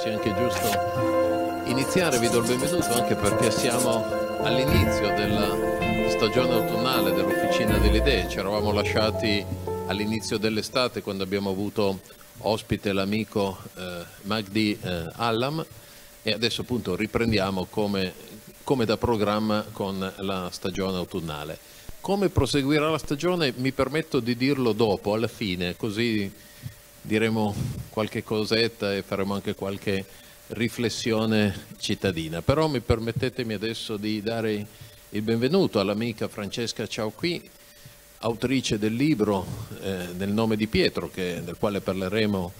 sia anche giusto iniziare, vi do il benvenuto anche perché siamo all'inizio della stagione autunnale dell'Officina delle Idee, ci eravamo lasciati all'inizio dell'estate quando abbiamo avuto ospite l'amico eh, Magdi eh, Allam e adesso appunto riprendiamo come, come da programma con la stagione autunnale. Come proseguirà la stagione mi permetto di dirlo dopo, alla fine, così diremo qualche cosetta e faremo anche qualche riflessione cittadina. Però mi permettetemi adesso di dare il benvenuto all'amica Francesca Ciao autrice del libro eh, Nel nome di Pietro, che, del quale parleremo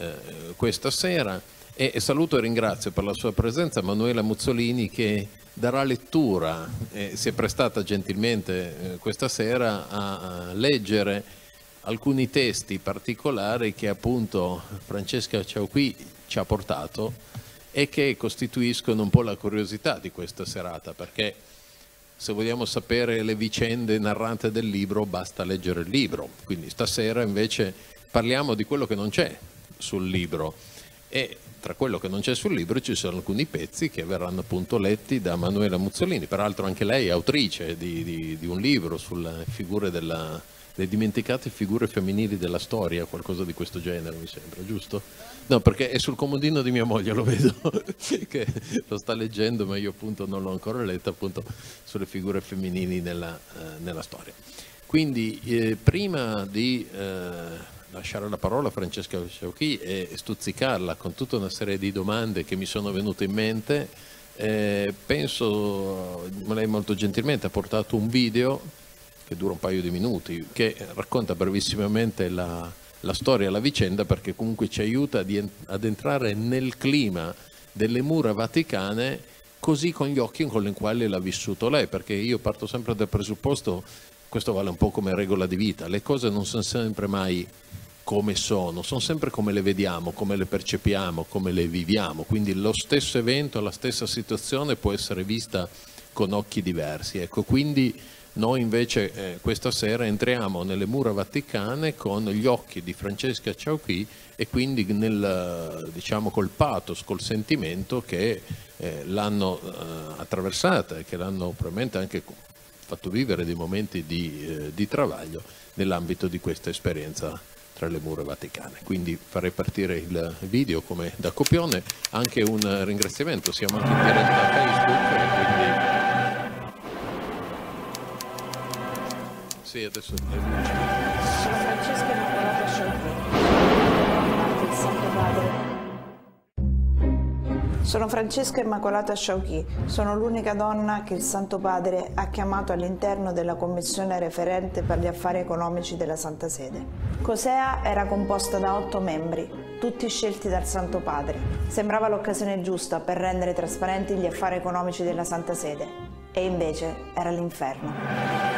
eh, questa sera. E, saluto e ringrazio per la sua presenza Manuela Muzzolini che darà lettura, eh, si è prestata gentilmente eh, questa sera a leggere alcuni testi particolari che appunto Francesca Ciauqui ci ha portato e che costituiscono un po' la curiosità di questa serata, perché se vogliamo sapere le vicende narrate del libro basta leggere il libro, quindi stasera invece parliamo di quello che non c'è sul libro e tra quello che non c'è sul libro ci sono alcuni pezzi che verranno appunto letti da Manuela Muzzolini, peraltro anche lei è autrice di, di, di un libro sulle figure della, le dimenticate figure femminili della storia, qualcosa di questo genere mi sembra, giusto? No, perché è sul comodino di mia moglie, lo vedo, che lo sta leggendo, ma io appunto non l'ho ancora letta, appunto sulle figure femminili nella, eh, nella storia. Quindi eh, prima di eh, lasciare la parola a Francesca Sciauchi e stuzzicarla con tutta una serie di domande che mi sono venute in mente, eh, penso, lei molto gentilmente ha portato un video che dura un paio di minuti, che racconta brevissimamente la, la storia, la vicenda, perché comunque ci aiuta di, ad entrare nel clima delle mura vaticane così con gli occhi con i quali l'ha vissuto lei, perché io parto sempre dal presupposto, questo vale un po' come regola di vita, le cose non sono sempre mai come sono, sono sempre come le vediamo, come le percepiamo, come le viviamo, quindi lo stesso evento, la stessa situazione può essere vista con occhi diversi, ecco, quindi noi invece eh, questa sera entriamo nelle mura vaticane con gli occhi di Francesca Ciauchi e quindi nel, diciamo, col pathos, col sentimento che eh, l'hanno eh, attraversata e che l'hanno probabilmente anche fatto vivere dei momenti di, eh, di travaglio nell'ambito di questa esperienza tra le mura vaticane. Quindi farei partire il video come da copione, anche un ringraziamento, siamo anche in diretta a Facebook. sì, adesso... Sono Francesca Immacolata Sciauchi, Sono Francesca Immacolata Sciauchi, sono l'unica donna che il Santo Padre ha chiamato all'interno della commissione referente per gli affari economici della Santa Sede. Cosea era composta da otto membri, tutti scelti dal Santo Padre. Sembrava l'occasione giusta per rendere trasparenti gli affari economici della Santa Sede, e invece era l'inferno.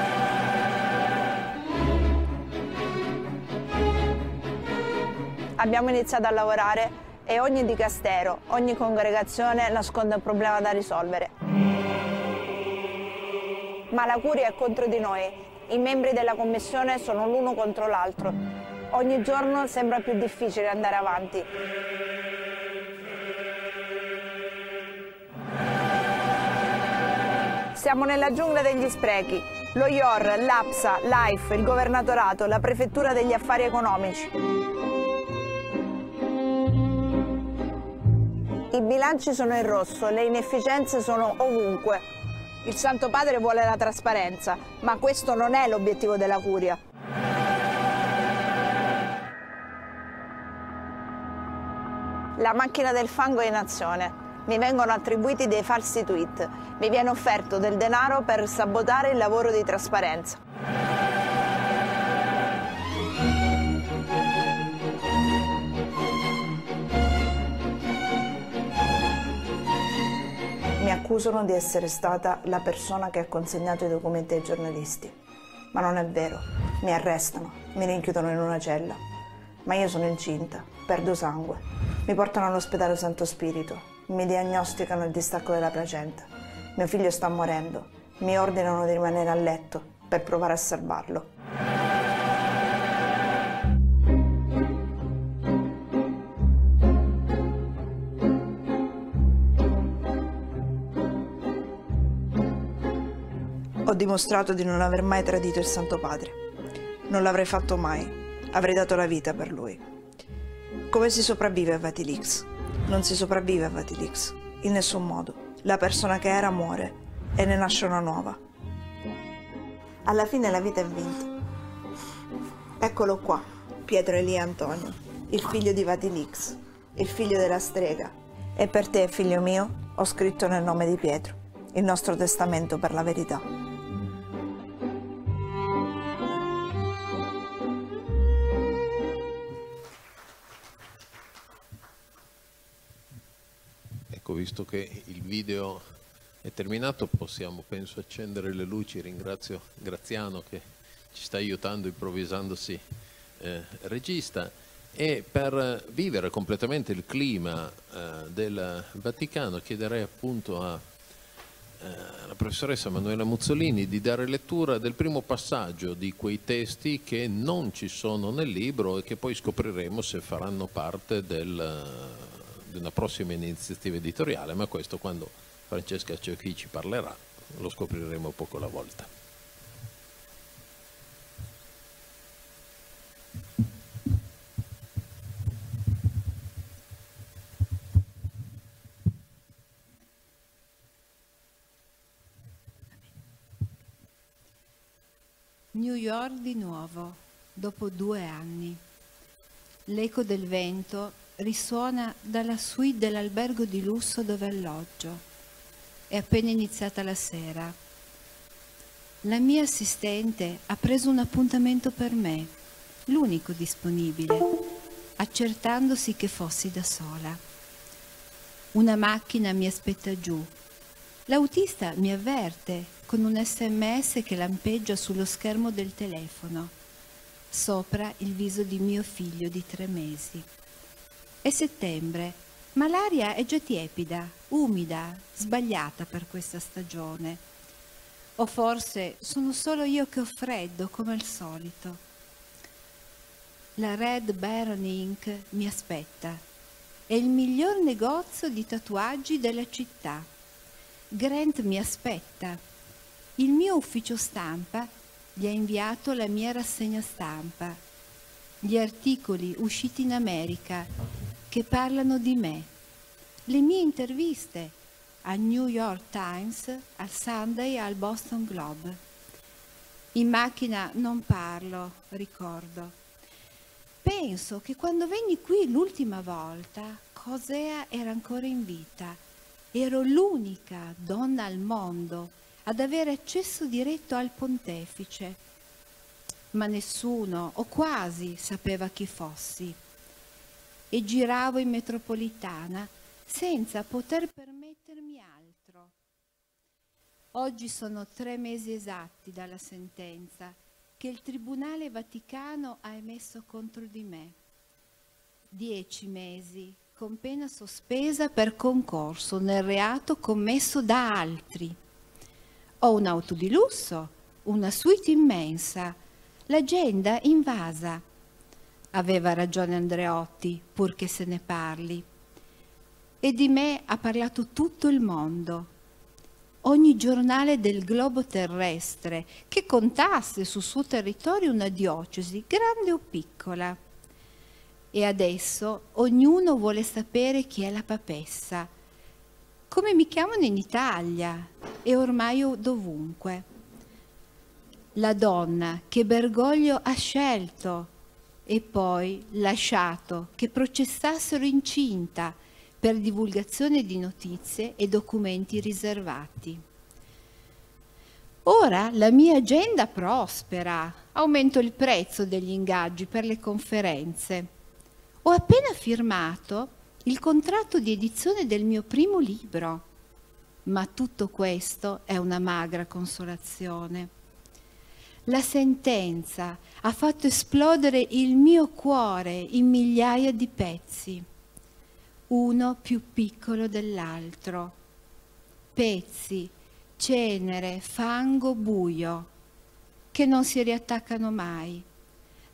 abbiamo iniziato a lavorare e ogni dicastero, ogni congregazione nasconde un problema da risolvere. Ma la curia è contro di noi, i membri della commissione sono l'uno contro l'altro. Ogni giorno sembra più difficile andare avanti. Siamo nella giungla degli sprechi. Lo IOR, l'APSA, l'AIF, il governatorato, la prefettura degli affari economici. I bilanci sono in rosso, le inefficienze sono ovunque. Il Santo Padre vuole la trasparenza, ma questo non è l'obiettivo della Curia. La macchina del fango è in azione. Mi vengono attribuiti dei falsi tweet. Mi viene offerto del denaro per sabotare il lavoro di trasparenza. accusano di essere stata la persona che ha consegnato i documenti ai giornalisti. Ma non è vero. Mi arrestano, mi rinchiudono in una cella. Ma io sono incinta, perdo sangue. Mi portano all'ospedale Santo Spirito, mi diagnosticano il distacco della placenta. Mio figlio sta morendo, mi ordinano di rimanere a letto per provare a salvarlo. dimostrato di non aver mai tradito il Santo Padre. Non l'avrei fatto mai, avrei dato la vita per lui. Come si sopravvive a Vatilix? Non si sopravvive a Vatilix, in nessun modo. La persona che era muore e ne nasce una nuova. Alla fine la vita è vinta. Eccolo qua, Pietro Elia Antonio, il figlio di Vatilix, il figlio della strega. E per te, figlio mio, ho scritto nel nome di Pietro, il nostro testamento per la verità. Ecco, visto che il video è terminato, possiamo penso accendere le luci. Ringrazio Graziano che ci sta aiutando improvvisandosi eh, regista. E per vivere completamente il clima eh, del Vaticano chiederei appunto a, eh, alla professoressa Manuela Muzzolini di dare lettura del primo passaggio di quei testi che non ci sono nel libro e che poi scopriremo se faranno parte del di una prossima iniziativa editoriale, ma questo quando Francesca Ciocchi ci parlerà lo scopriremo poco alla volta. New York di nuovo, dopo due anni. L'eco del vento risuona dalla suite dell'albergo di lusso dove alloggio. È appena iniziata la sera. La mia assistente ha preso un appuntamento per me, l'unico disponibile, accertandosi che fossi da sola. Una macchina mi aspetta giù. L'autista mi avverte con un sms che lampeggia sullo schermo del telefono, sopra il viso di mio figlio di tre mesi. È settembre, ma l'aria è già tiepida, umida, sbagliata per questa stagione. O forse sono solo io che ho freddo come al solito. La Red Baron Inc. mi aspetta. È il miglior negozio di tatuaggi della città. Grant mi aspetta. Il mio ufficio stampa gli ha inviato la mia rassegna stampa, gli articoli usciti in America che parlano di me. Le mie interviste al New York Times, al Sunday, e al Boston Globe. In macchina non parlo, ricordo. Penso che quando venni qui l'ultima volta, Cosea era ancora in vita. Ero l'unica donna al mondo ad avere accesso diretto al pontefice, ma nessuno o quasi sapeva chi fossi e giravo in metropolitana senza poter permettermi altro. Oggi sono tre mesi esatti dalla sentenza che il Tribunale Vaticano ha emesso contro di me. Dieci mesi con pena sospesa per concorso nel reato commesso da altri. Ho un'auto di lusso, una suite immensa, l'agenda invasa, aveva ragione Andreotti, purché se ne parli. E di me ha parlato tutto il mondo. Ogni giornale del globo terrestre che contasse sul suo territorio una diocesi, grande o piccola. E adesso ognuno vuole sapere chi è la papessa, come mi chiamano in Italia e ormai dovunque. La donna che Bergoglio ha scelto e poi lasciato che processassero incinta per divulgazione di notizie e documenti riservati. Ora la mia agenda prospera, aumento il prezzo degli ingaggi per le conferenze. Ho appena firmato il contratto di edizione del mio primo libro, ma tutto questo è una magra consolazione. La sentenza ha fatto esplodere il mio cuore in migliaia di pezzi, uno più piccolo dell'altro. Pezzi, cenere, fango, buio, che non si riattaccano mai.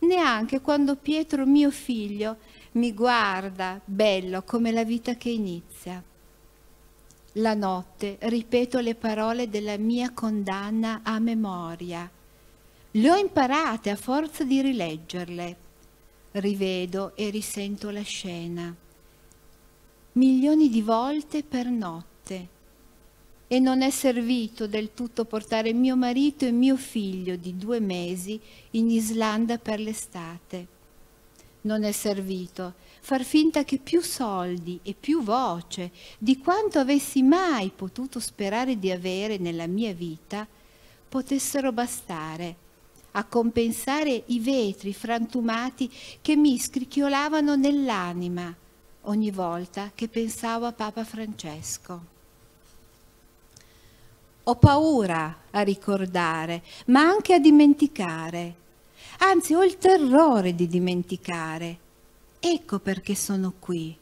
Neanche quando Pietro, mio figlio, mi guarda, bello come la vita che inizia. La notte ripeto le parole della mia condanna a memoria le ho imparate a forza di rileggerle. Rivedo e risento la scena. Milioni di volte per notte. E non è servito del tutto portare mio marito e mio figlio di due mesi in Islanda per l'estate. Non è servito far finta che più soldi e più voce di quanto avessi mai potuto sperare di avere nella mia vita potessero bastare a compensare i vetri frantumati che mi scricchiolavano nell'anima ogni volta che pensavo a Papa Francesco. Ho paura a ricordare, ma anche a dimenticare. Anzi, ho il terrore di dimenticare. Ecco perché sono qui.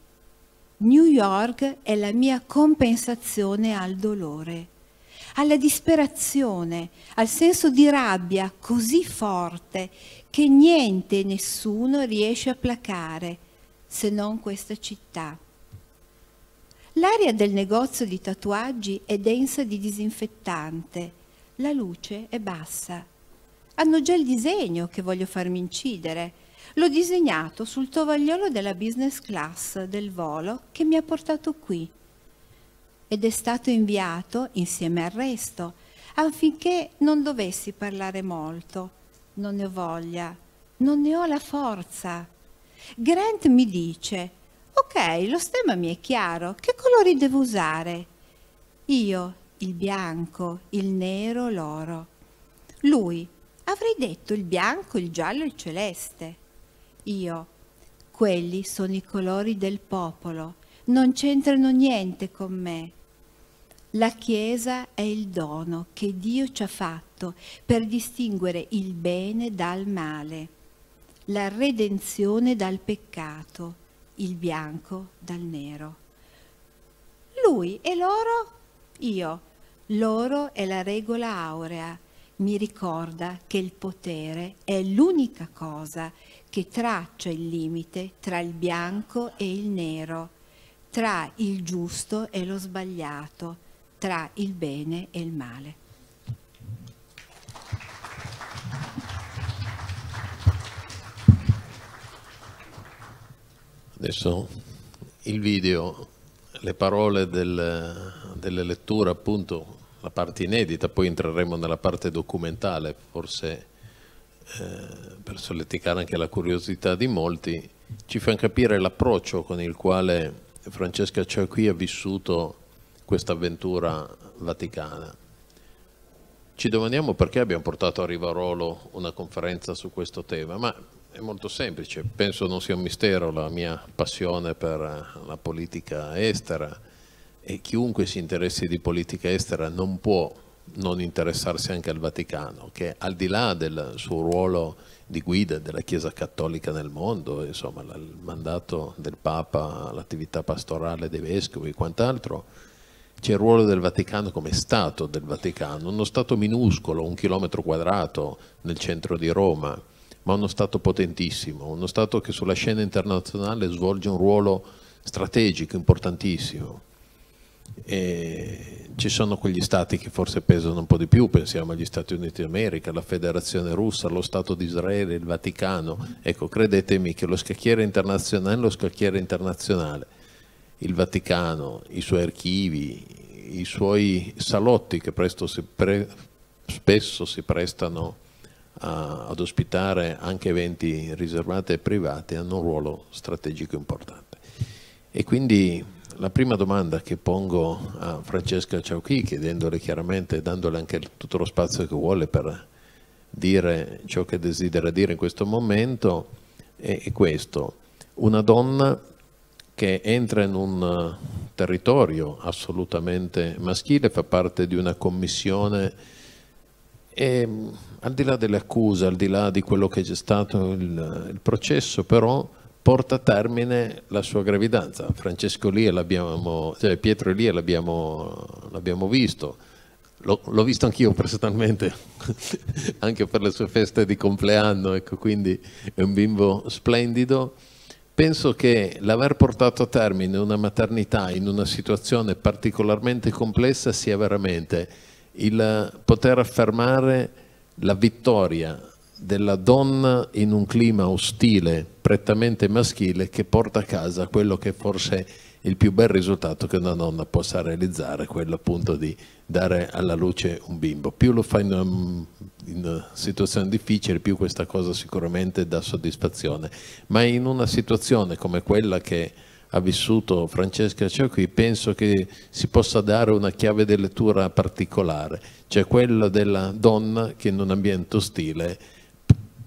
New York è la mia compensazione al dolore alla disperazione, al senso di rabbia così forte che niente e nessuno riesce a placare se non questa città. L'aria del negozio di tatuaggi è densa di disinfettante, la luce è bassa. Hanno già il disegno che voglio farmi incidere. L'ho disegnato sul tovagliolo della business class del volo che mi ha portato qui ed è stato inviato insieme al resto affinché non dovessi parlare molto. Non ne ho voglia, non ne ho la forza. Grant mi dice, ok, lo stemma mi è chiaro, che colori devo usare? Io, il bianco, il nero, l'oro. Lui, avrei detto il bianco, il giallo, e il celeste. Io, quelli sono i colori del popolo, non c'entrano niente con me. La Chiesa è il dono che Dio ci ha fatto per distinguere il bene dal male, la redenzione dal peccato, il bianco dal nero. Lui e loro, io. Loro è la regola aurea. Mi ricorda che il potere è l'unica cosa che traccia il limite tra il bianco e il nero, tra il giusto e lo sbagliato tra il bene e il male. Adesso il video, le parole del, delle letture, appunto la parte inedita, poi entreremo nella parte documentale, forse eh, per solleticare anche la curiosità di molti, ci fanno capire l'approccio con il quale Francesca Ciacqui ha vissuto questa avventura vaticana. Ci domandiamo perché abbiamo portato a Rivarolo una conferenza su questo tema, ma è molto semplice, penso non sia un mistero la mia passione per la politica estera e chiunque si interessi di politica estera non può non interessarsi anche al Vaticano, che al di là del suo ruolo di guida della Chiesa Cattolica nel mondo, insomma il mandato del Papa, l'attività pastorale dei vescovi e quant'altro, c'è il ruolo del Vaticano come Stato del Vaticano, uno Stato minuscolo, un chilometro quadrato nel centro di Roma, ma uno Stato potentissimo, uno Stato che sulla scena internazionale svolge un ruolo strategico importantissimo. E ci sono quegli stati che forse pesano un po' di più, pensiamo agli Stati Uniti d'America, alla Federazione Russa, allo Stato di Israele, il Vaticano. Ecco, credetemi che lo scacchiere internazionale è lo scacchiere internazionale il Vaticano, i suoi archivi, i suoi salotti che si pre, spesso si prestano a, ad ospitare anche eventi riservati e privati, hanno un ruolo strategico importante. E quindi la prima domanda che pongo a Francesca Ciauchi, chiedendole chiaramente, e dandole anche tutto lo spazio che vuole per dire ciò che desidera dire in questo momento, è, questo. Una donna che entra in un eh, territorio assolutamente maschile, fa parte di una commissione e mm, al di là delle accuse, al di là di quello che c'è stato il, il processo, però porta a termine la sua gravidanza. Francesco Lia l'abbiamo, cioè Pietro Lia l'abbiamo, l'abbiamo visto, l'ho visto anch'io personalmente, anche per le sue feste di compleanno, ecco, quindi è un bimbo splendido penso che l'aver portato a termine una maternità in una situazione particolarmente complessa sia veramente il poter affermare la vittoria della donna in un clima ostile, prettamente maschile, che porta a casa quello che forse il più bel risultato che una nonna possa realizzare, quello appunto di dare alla luce un bimbo. Più lo fa in, um, in situazioni difficili, più questa cosa sicuramente dà soddisfazione, ma in una situazione come quella che ha vissuto Francesca Ciocchi, penso che si possa dare una chiave di lettura particolare, cioè quella della donna che in un ambiente ostile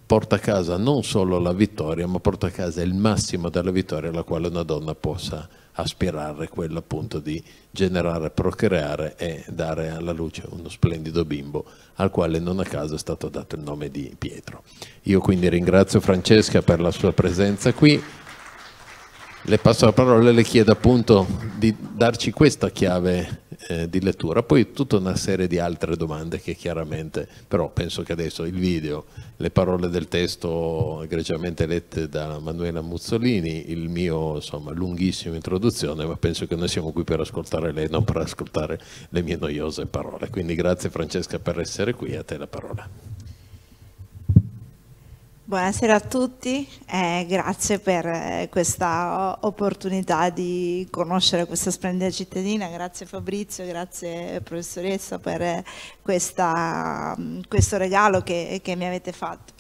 porta a casa non solo la vittoria, ma porta a casa il massimo della vittoria alla quale una donna possa aspirare quello appunto di generare, procreare e dare alla luce uno splendido bimbo al quale non a caso è stato dato il nome di Pietro. Io quindi ringrazio Francesca per la sua presenza qui. Le passo la parola e le chiedo appunto di darci questa chiave eh, di lettura. Poi tutta una serie di altre domande che chiaramente, però penso che adesso il video, le parole del testo egregiamente lette da Manuela Muzzolini, il mio insomma lunghissima introduzione, ma penso che noi siamo qui per ascoltare lei, non per ascoltare le mie noiose parole. Quindi grazie Francesca per essere qui, a te la parola. Buonasera a tutti e grazie per eh, questa opportunità di conoscere questa splendida cittadina, grazie Fabrizio, grazie professoressa per eh, questa, mm, questo regalo che, che mi avete fatto.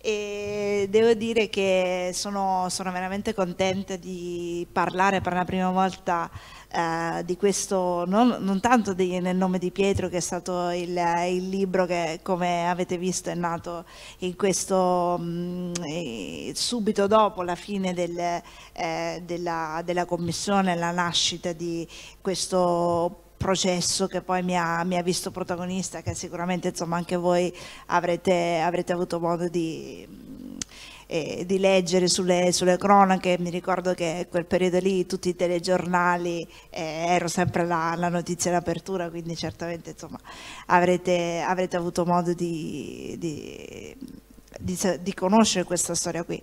E devo dire che sono, sono veramente contenta di parlare per la prima volta eh, di questo, non, non tanto di, nel nome di Pietro che è stato il, il, libro che come avete visto è nato in questo, mh, mm, subito dopo la fine del, eh, della, della commissione, la nascita di questo processo che poi mi ha, mi ha, visto protagonista, che sicuramente insomma, anche voi avrete, avrete avuto modo di, eh, di leggere sulle, sulle, cronache, mi ricordo che quel periodo lì tutti i telegiornali eh, ero sempre la, la notizia in apertura, quindi certamente insomma, avrete, avrete avuto modo di, di, di, di conoscere questa storia qui.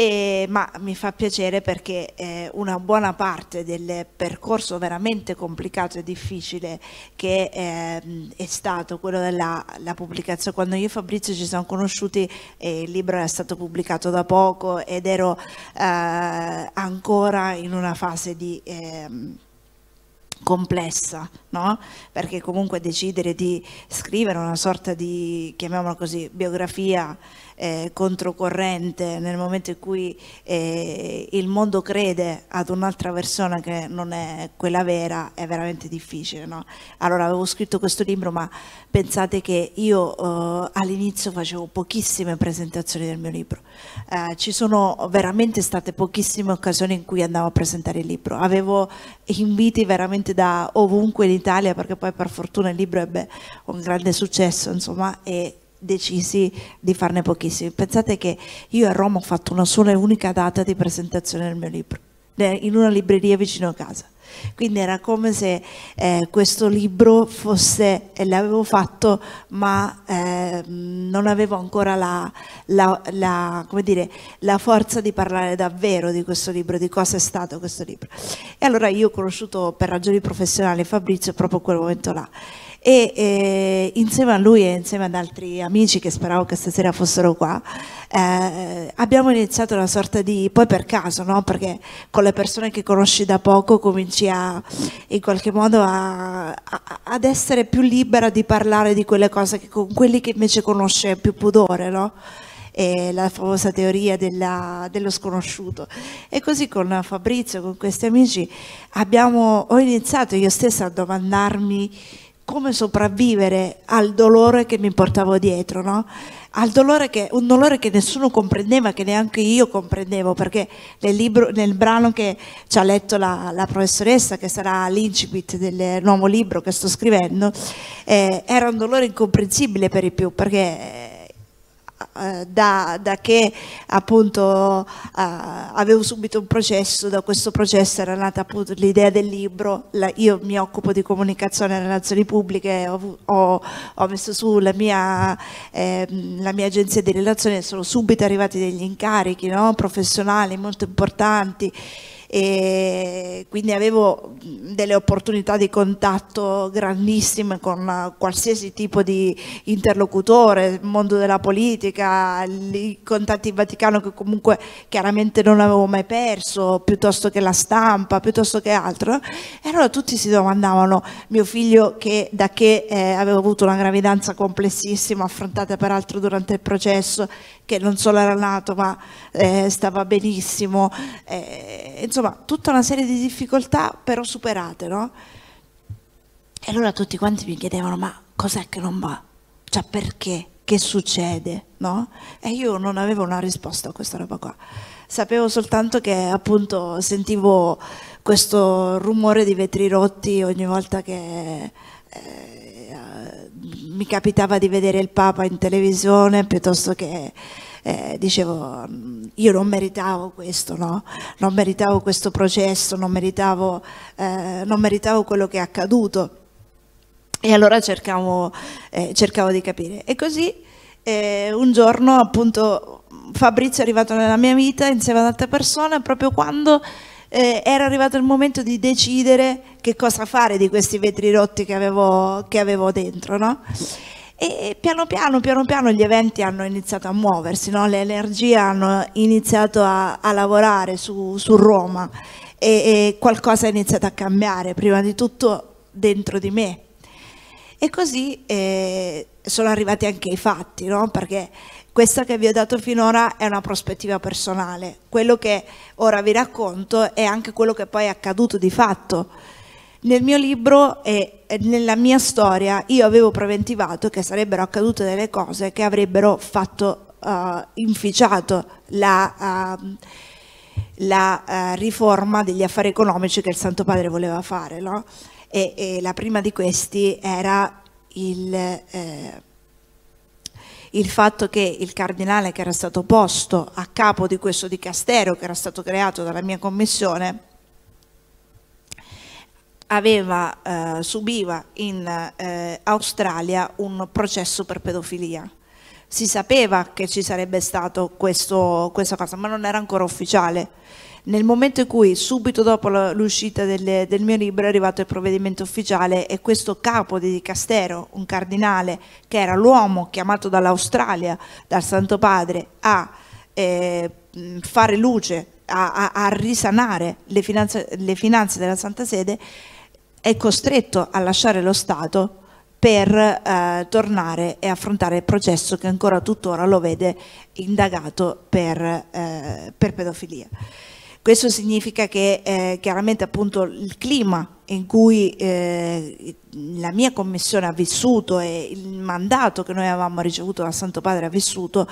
E, ma mi fa piacere perché eh, una buona parte del percorso veramente complicato e difficile che eh, è stato quello della pubblicazione, quando io e Fabrizio ci siamo conosciuti eh, il libro era stato pubblicato da poco ed ero eh, ancora in una fase di ehm, complessa, no? perché comunque decidere di scrivere una sorta di, chiamiamola così, biografia eh, controcorrente nel momento in cui eh, il mondo crede ad un'altra persona che non è quella vera è veramente difficile. No? Allora avevo scritto questo libro ma pensate che io eh, all'inizio facevo pochissime presentazioni del mio libro, eh, ci sono veramente state pochissime occasioni in cui andavo a presentare il libro, avevo inviti veramente da ovunque in Italia perché poi per fortuna il libro ebbe un grande successo insomma e decisi di farne pochissimi. Pensate che io a Roma ho fatto una sola e unica data di presentazione del mio libro, in una libreria vicino a casa. Quindi era come se eh, questo libro fosse, eh, l'avevo fatto, ma eh, non avevo ancora la, la, la, dire, la, forza di parlare davvero di questo libro, di cosa è stato questo libro. E allora io ho conosciuto per ragioni professionali Fabrizio proprio in quel momento là e eh, insieme a lui e insieme ad altri amici che speravo che stasera fossero qua eh, abbiamo iniziato una sorta di poi per caso no? perché con le persone che conosci da poco cominci a in qualche modo a, a, ad essere più libera di parlare di quelle cose che con quelli che invece conosce più pudore no? e la famosa teoria della, dello sconosciuto. E così con Fabrizio, con questi amici, abbiamo, ho iniziato io stessa a domandarmi come sopravvivere al dolore che mi portavo dietro, no? al dolore che, un dolore che nessuno comprendeva, che neanche io comprendevo, perché nel, libro, nel brano che ci ha letto la, la professoressa, che sarà l'incipit del nuovo libro che sto scrivendo, eh, era un dolore incomprensibile per i più, perché da, da, che appunto uh, avevo subito un processo, da questo processo era nata appunto l'idea del libro, la, io mi occupo di comunicazione e relazioni pubbliche, ho, ho, ho messo su la mia, eh, la mia, agenzia di relazioni, sono subito arrivati degli incarichi no? professionali molto importanti e quindi avevo delle opportunità di contatto grandissime con qualsiasi tipo di interlocutore, il mondo della politica, i contatti in Vaticano che comunque chiaramente non avevo mai perso, piuttosto che la stampa, piuttosto che altro. E allora tutti si domandavano, mio figlio che da che eh, aveva avuto una gravidanza complessissima, affrontata peraltro durante il processo, che non solo era nato ma eh, stava benissimo, eh, insomma, insomma tutta una serie di difficoltà però superate, no? E allora tutti quanti mi chiedevano ma cos'è che non va? Cioè perché? Che succede? No? E io non avevo una risposta a questa roba qua. Sapevo soltanto che appunto sentivo questo rumore di vetri rotti ogni volta che eh, mi capitava di vedere il Papa in televisione piuttosto che eh, dicevo mm, io non meritavo questo, no? non meritavo questo processo, non meritavo, eh, non meritavo quello che è accaduto. E allora cercavo, eh, cercavo di capire. E così eh, un giorno appunto Fabrizio è arrivato nella mia vita insieme ad altre persone proprio quando eh, era arrivato il momento di decidere che cosa fare di questi vetri rotti che avevo, che avevo dentro. No? E piano piano, piano piano gli eventi hanno iniziato a muoversi, no? le energie hanno iniziato a, a lavorare su, su Roma e, e, qualcosa è iniziato a cambiare, prima di tutto dentro di me. E così eh, sono arrivati anche i fatti, no? perché questa che vi ho dato finora è una prospettiva personale, quello che ora vi racconto è anche quello che poi è accaduto di fatto nel mio libro e nella mia storia io avevo preventivato che sarebbero accadute delle cose che avrebbero fatto uh, inficiato la, uh, la uh, riforma degli affari economici che il Santo Padre voleva fare. No? E, e, la prima di questi era il, eh, il fatto che il cardinale che era stato posto a capo di questo dicastero che era stato creato dalla mia commissione aveva, eh, subiva in eh, Australia un processo per pedofilia. Si sapeva che ci sarebbe stato questo, questa cosa, ma non era ancora ufficiale. Nel momento in cui, subito dopo l'uscita del, mio libro, è arrivato il provvedimento ufficiale e questo capo di Castero, un cardinale, che era l'uomo chiamato dall'Australia, dal Santo Padre, a eh, fare luce a, a, a, risanare le finanze, le finanze della Santa Sede è costretto a lasciare lo Stato per eh, tornare e affrontare il processo che ancora tuttora lo vede indagato per, eh, per pedofilia. Questo significa che eh, chiaramente appunto il clima in cui eh, la mia commissione ha vissuto e il mandato che noi avevamo ricevuto dal Santo Padre ha vissuto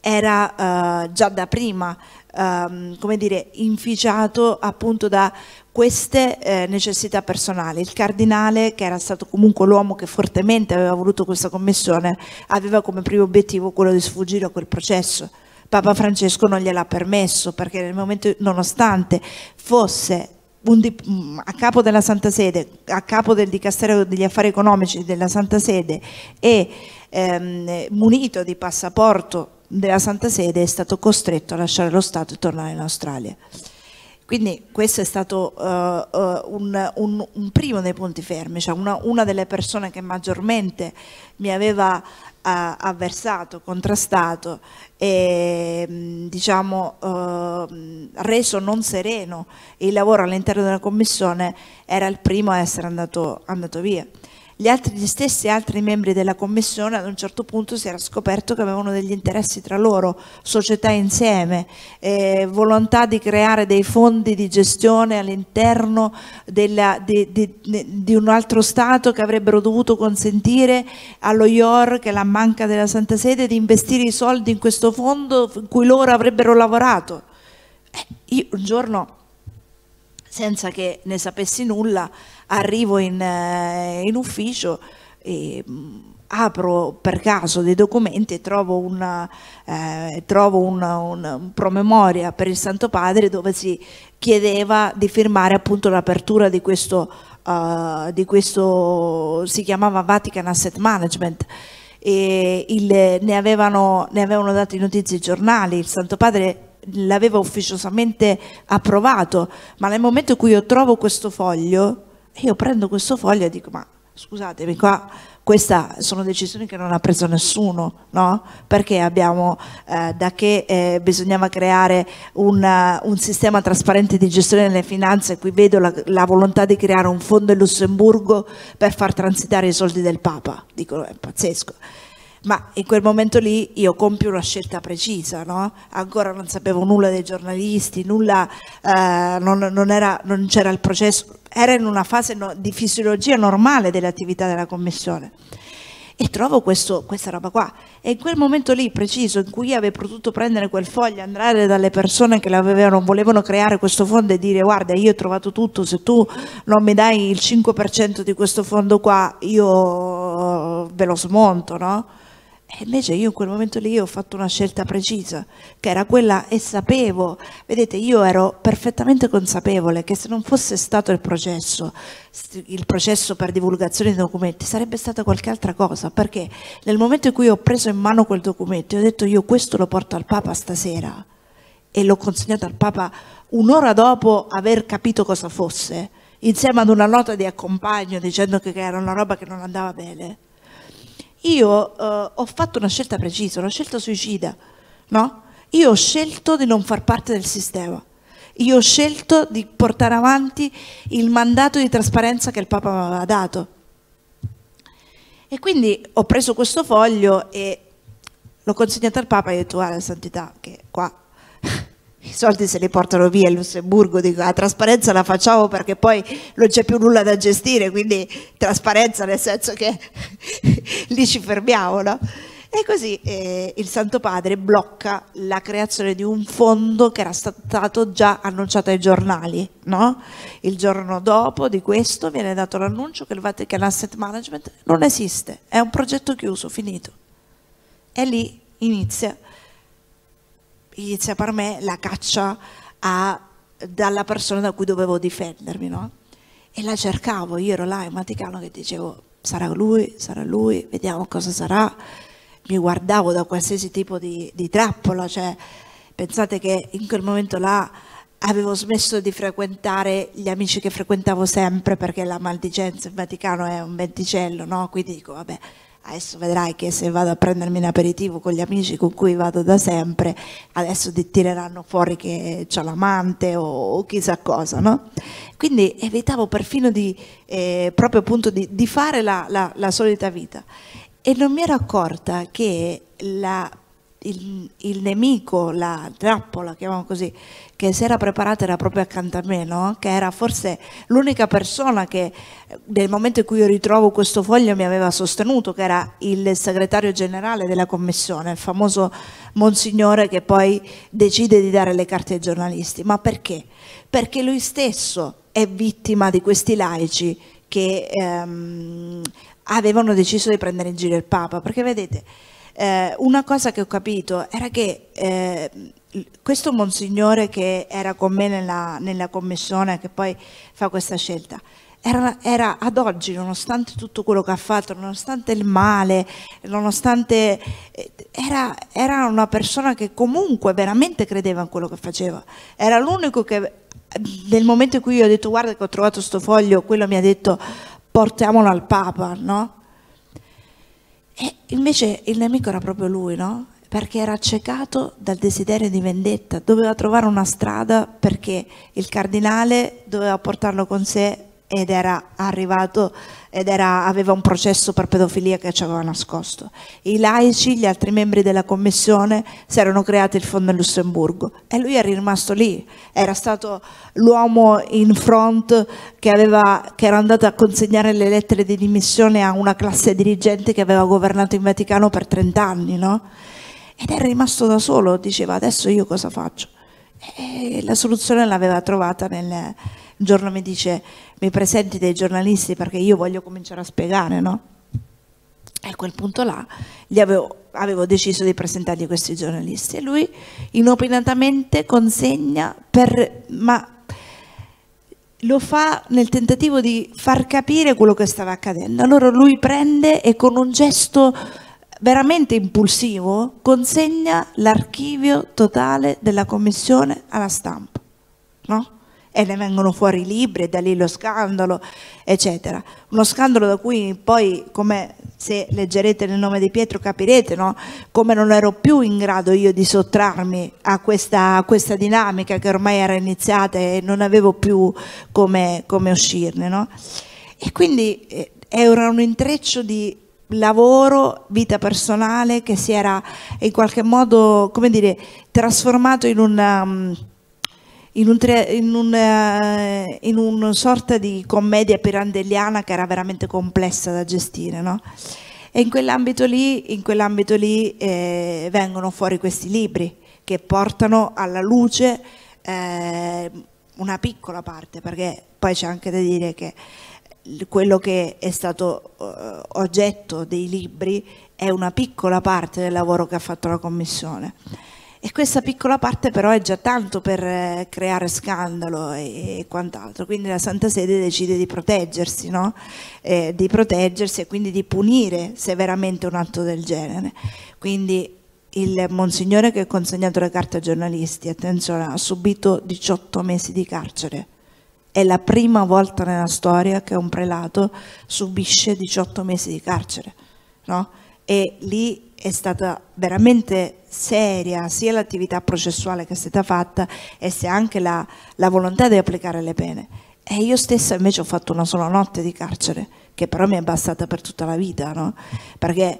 era eh, già da prima ehm, come dire, inficiato appunto da queste eh, necessità personali. Il cardinale, che era stato comunque l'uomo che fortemente aveva voluto questa commissione, aveva come primo obiettivo quello di sfuggire a quel processo. Papa Francesco non gliel'ha permesso perché nel momento, nonostante fosse mm, a capo della Santa Sede, a capo del Dicastero degli Affari Economici della Santa Sede e ehm, munito di passaporto della Santa Sede è stato costretto a lasciare lo Stato e tornare in Australia. Quindi questo è stato uh, uh, un, un, un, primo dei punti fermi, cioè una, una, delle persone che maggiormente mi aveva uh, avversato, contrastato e mh, mm, diciamo, reso non sereno il lavoro all'interno della commissione era il primo a essere andato, andato via gli, altri, gli stessi altri membri della commissione ad un certo punto si era scoperto che avevano degli interessi tra loro, società insieme, eh, volontà di creare dei fondi di gestione all'interno di, di, di, un altro Stato che avrebbero dovuto consentire allo IOR, che è la manca della Santa Sede, di investire i soldi in questo fondo in cui loro avrebbero lavorato. Eh, io un giorno, senza che ne sapessi nulla, arrivo in, eh, in ufficio e mm, apro per caso dei documenti e trovo, una, eh, trovo una, una, un promemoria per il Santo Padre dove si chiedeva di firmare appunto l'apertura di questo, uh, di questo, si chiamava Vatican Asset Management. Il, ne, avevano, ne avevano dato notizie i giornali, il Santo Padre l'aveva ufficiosamente approvato, ma nel momento in cui io trovo questo foglio io prendo questo foglio e dico, ma scusatemi, qua queste sono decisioni che non ha preso nessuno, no? Perché abbiamo, eh, da che eh, bisognava creare un, uh, un, sistema trasparente di gestione delle finanze, qui vedo la, la, volontà di creare un fondo in Lussemburgo per far transitare i soldi del Papa, dico, è pazzesco ma in quel momento lì io compio una scelta precisa, no? ancora non sapevo nulla dei giornalisti, nulla, eh, non, non c'era il processo, era in una fase no, di fisiologia normale dell'attività della commissione. E trovo questo, questa roba qua. E in quel momento lì preciso in cui io avevo potuto prendere quel foglio, andare dalle persone che l'avevano, volevano creare questo fondo e dire guarda io ho trovato tutto, se tu non mi dai il 5% di questo fondo qua io eh, ve lo smonto, no? E invece io in quel momento lì ho fatto una scelta precisa, che era quella e sapevo, vedete io ero perfettamente consapevole che se non fosse stato il processo, il processo per divulgazione dei documenti, sarebbe stata qualche altra cosa, perché nel momento in cui ho preso in mano quel documento e ho detto io questo lo porto al Papa stasera e l'ho consegnato al Papa un'ora dopo aver capito cosa fosse, insieme ad una nota di accompagno dicendo che era una roba che non andava bene io eh, ho fatto una scelta precisa, una scelta suicida, no? Io ho scelto di non far parte del sistema, io ho scelto di portare avanti il mandato di trasparenza che il Papa mi aveva dato. E quindi ho preso questo foglio e l'ho consegnato al Papa e ho detto, guarda, Santità, che qua i soldi se li portano via in Lussemburgo, dico la trasparenza la facciamo perché poi non c'è più nulla da gestire, quindi trasparenza nel senso che lì ci fermiamo, no? E così eh, il Santo Padre blocca la creazione di un fondo che era stato già annunciato ai giornali. No? Il giorno dopo di questo viene dato l'annuncio che il Vatican Asset Management non esiste, è un progetto chiuso, finito. E lì inizia inizia per me la caccia a, dalla persona da cui dovevo difendermi, no? E la cercavo, io ero là in Vaticano che dicevo sarà lui, sarà lui, vediamo cosa sarà. Mi guardavo da qualsiasi tipo di, di trappola, cioè pensate che in quel momento là avevo smesso di frequentare gli amici che frequentavo sempre perché la maldicenza in Vaticano è un venticello, no? Quindi dico, vabbè, adesso vedrai che se vado a prendermi un aperitivo con gli amici con cui vado da sempre, adesso ti tireranno fuori che ho l'amante o, o, chissà cosa, no? Quindi evitavo perfino di, eh, proprio appunto di, di fare la, la, la solita vita e non mi ero accorta che la il, il, nemico, la trappola, chiamiamo così, che si era preparata era proprio accanto a me, no? che era forse l'unica persona che nel momento in cui io ritrovo questo foglio mi aveva sostenuto, che era il segretario generale della commissione, il famoso monsignore che poi decide di dare le carte ai giornalisti. Ma perché? Perché lui stesso è vittima di questi laici che ehm, avevano deciso di prendere in giro il Papa, perché vedete eh, una cosa che ho capito era che eh, questo monsignore che era con me nella, nella commissione che poi fa questa scelta, era, era, ad oggi, nonostante tutto quello che ha fatto, nonostante il male, nonostante eh, era, era una persona che comunque veramente credeva in quello che faceva. Era l'unico che nel momento in cui io ho detto guarda che ho trovato questo foglio, quello mi ha detto portiamolo al Papa, no? E invece il nemico era proprio lui, no? Perché era accecato dal desiderio di vendetta, doveva trovare una strada perché il cardinale doveva portarlo con sé ed era arrivato ed era, aveva un processo per pedofilia che ci aveva nascosto. I laici, gli altri membri della commissione, si erano creati il fondo Lussemburgo e lui era rimasto lì, era stato l'uomo in front che, aveva, che era andato a consegnare le lettere di dimissione a una classe dirigente che aveva governato in Vaticano per 30 anni, no? Ed era rimasto da solo, diceva adesso io cosa faccio? E la soluzione l'aveva trovata nel giorno, mi dice, mi presenti dei giornalisti perché io voglio cominciare a spiegare, no? E a quel punto là avevo, avevo, deciso di presentargli questi giornalisti e lui inopinatamente consegna, per, ma lo fa nel tentativo di far capire quello che stava accadendo. Allora lui prende e con un gesto veramente impulsivo consegna l'archivio totale della commissione alla stampa. No? e ne vengono fuori i libri e da lì lo scandalo, eccetera. Uno scandalo da cui poi, come se leggerete nel nome di Pietro capirete, no? come non ero più in grado io di sottrarmi a questa, a questa dinamica che ormai era iniziata e non avevo più come, come uscirne. No? E quindi eh, era un intreccio di lavoro, vita personale che si era in qualche modo, come dire, trasformato in un um, in, un tre, in, una, eh, in, una, sorta di commedia pirandelliana che era veramente complessa da gestire. No? E in quell'ambito lì, in quell'ambito lì eh, vengono fuori questi libri che portano alla luce eh, una piccola parte, perché poi c'è anche da dire che quello che è stato eh, oggetto dei libri è una piccola parte del lavoro che ha fatto la Commissione e questa piccola parte però è già tanto per eh, creare scandalo e, quant'altro, quindi la Santa Sede decide di proteggersi, no? eh, di proteggersi e quindi di punire severamente un atto del genere. Quindi il monsignore che ha consegnato la carta ai giornalisti, attenzione, ha subito 18 mesi di carcere. È la prima volta nella storia che un prelato subisce 18 mesi di carcere. No? E lì è stata veramente seria sia l'attività processuale che è stata fatta e se anche la, la, volontà di applicare le pene. E io stessa invece ho fatto una sola notte di carcere, che però mi è bastata per tutta la vita, no? perché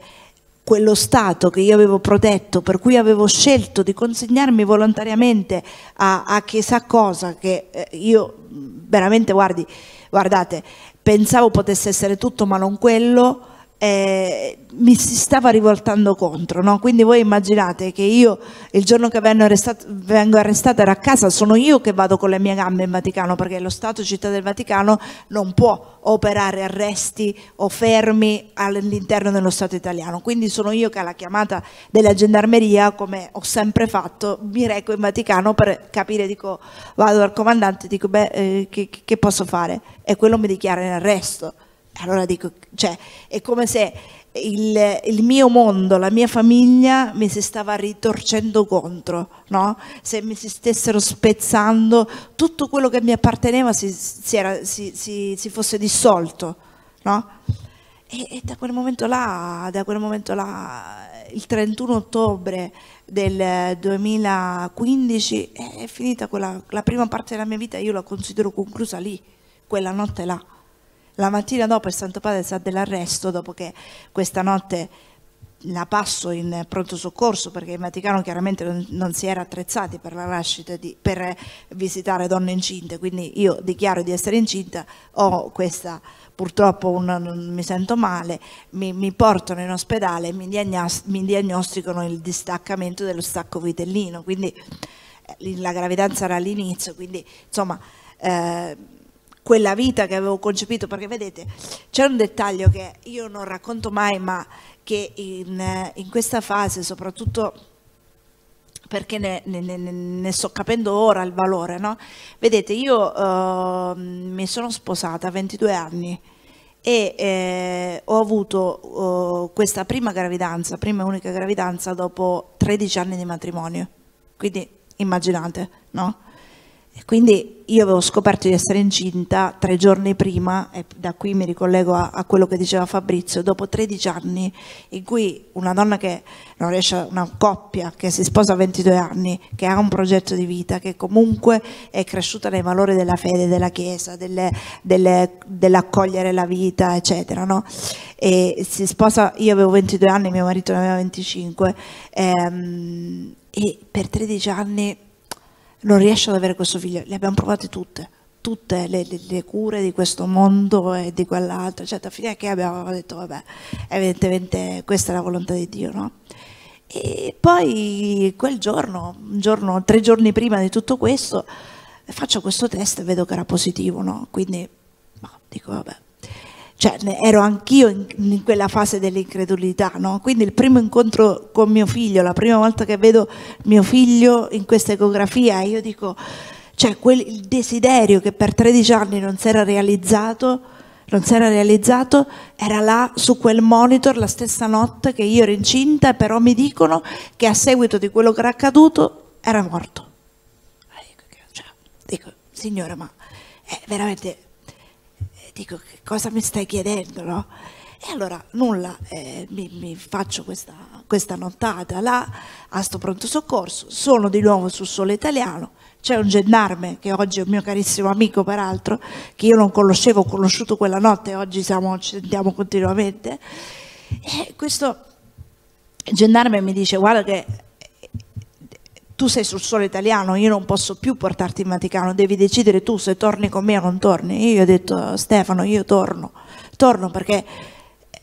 quello Stato che io avevo protetto, per cui avevo scelto di consegnarmi volontariamente a, a chissà cosa, che eh, io veramente, guardi, guardate, pensavo potesse essere tutto ma non quello, eh, mi si stava rivoltando contro. No? Quindi voi immaginate che io il giorno che vengo, arrestato, vengo arrestata ero a casa, sono io che vado con le mie gambe in Vaticano, perché lo Stato città del Vaticano non può operare arresti o fermi all'interno dello Stato italiano. Quindi sono io che alla chiamata della gendarmeria, come ho sempre fatto, mi reco in Vaticano per capire, dico, vado dal comandante, dico, beh, eh, che, che posso fare? E quello mi dichiara in arresto. Allora dico, cioè, è come se il, il, mio mondo, la mia famiglia mi si stava ritorcendo contro, no? se mi si stessero spezzando, tutto quello che mi apparteneva si, si, era, si, si fosse dissolto. No? E, e da, quel momento là, da quel momento là, il 31 ottobre del 2015 è finita quella, la prima parte della mia vita, io la considero conclusa lì, quella notte là. La mattina dopo il Santo Padre sa dell'arresto, dopo che questa notte la passo in pronto soccorso perché il Vaticano chiaramente non, non si era attrezzati per la nascita di, per visitare donne incinte quindi io dichiaro di essere incinta ho questa purtroppo un, un, mi sento male mi, mi, portano in ospedale e mi, diagnos, mi diagnosticano il distaccamento dello stacco vitellino quindi eh, la gravidanza era all'inizio quindi insomma eh, quella vita che avevo concepito, perché vedete, c'è un dettaglio che io non racconto mai, ma che in, eh, in questa fase, soprattutto perché ne, ne, ne, ne, sto capendo ora il valore, no? Vedete, io eh, mi sono sposata a 22 anni e eh, ho avuto eh, questa prima gravidanza, prima e unica gravidanza dopo 13 anni di matrimonio, quindi immaginate, no? Quindi io avevo scoperto di essere incinta tre giorni prima, e da qui mi ricollego a, a quello che diceva Fabrizio, dopo 13 anni in cui una donna che non riesce, una coppia che si sposa a 22 anni, che ha un progetto di vita, che comunque è cresciuta nei valori della fede, della Chiesa, dell'accogliere la vita, eccetera, no? E si sposa, io avevo 22 anni, mio marito ne aveva 25, ehm, e per 13 anni non riesce ad avere questo figlio. Le abbiamo provate tutte, tutte le, le, le cure di questo mondo e di quell'altro, eccetera, fino a che abbiamo detto, vabbè, evidentemente questa è la volontà di Dio, no? E poi quel giorno, giorno tre giorni prima di tutto questo, faccio questo test e vedo che era positivo, no? Quindi, ma, dico, vabbè, cioè ero anch'io in, in, quella fase dell'incredulità, no? quindi il primo incontro con mio figlio, la prima volta che vedo mio figlio in questa ecografia, io dico, cioè quel, il desiderio che per 13 anni non si era realizzato, non si era realizzato, era là su quel monitor la stessa notte che io ero incinta, però mi dicono che a seguito di quello che era accaduto era morto. Dico, cioè, dico signora, ma è veramente dico che cosa mi stai chiedendo, no? E allora nulla, eh, mi, mi, faccio questa, questa nottata là a sto pronto soccorso, sono di nuovo sul sole italiano, c'è un gendarme che oggi è un mio carissimo amico peraltro, che io non conoscevo, ho conosciuto quella notte, oggi siamo, ci sentiamo continuamente, e questo gendarme mi dice guarda che tu sei sul suolo italiano, io non posso più portarti in Vaticano, devi decidere tu se torni con me o non torni. Io ho detto Stefano, io torno, torno perché eh,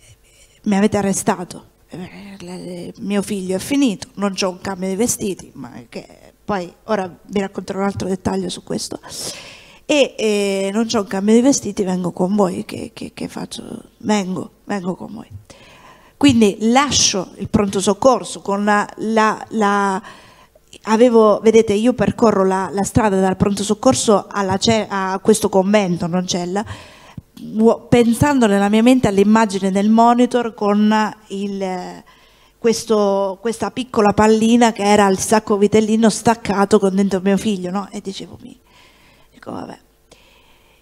mi avete arrestato, eh, mio figlio è finito, non c'ho un cambio di vestiti, ma che... poi ora vi racconterò un altro dettaglio su questo. E, e non c'ho un cambio di vestiti, vengo con voi, che, che, che faccio? Vengo, vengo con voi. Quindi lascio il pronto soccorso con la, la, la avevo, vedete, io percorro la, la strada dal pronto soccorso alla, a questo convento, Roncella, pensando nella mia mente all'immagine del monitor con il, questo, questa piccola pallina che era il sacco vitellino staccato con dentro mio figlio, no? E dicevo, mi, dico, vabbè.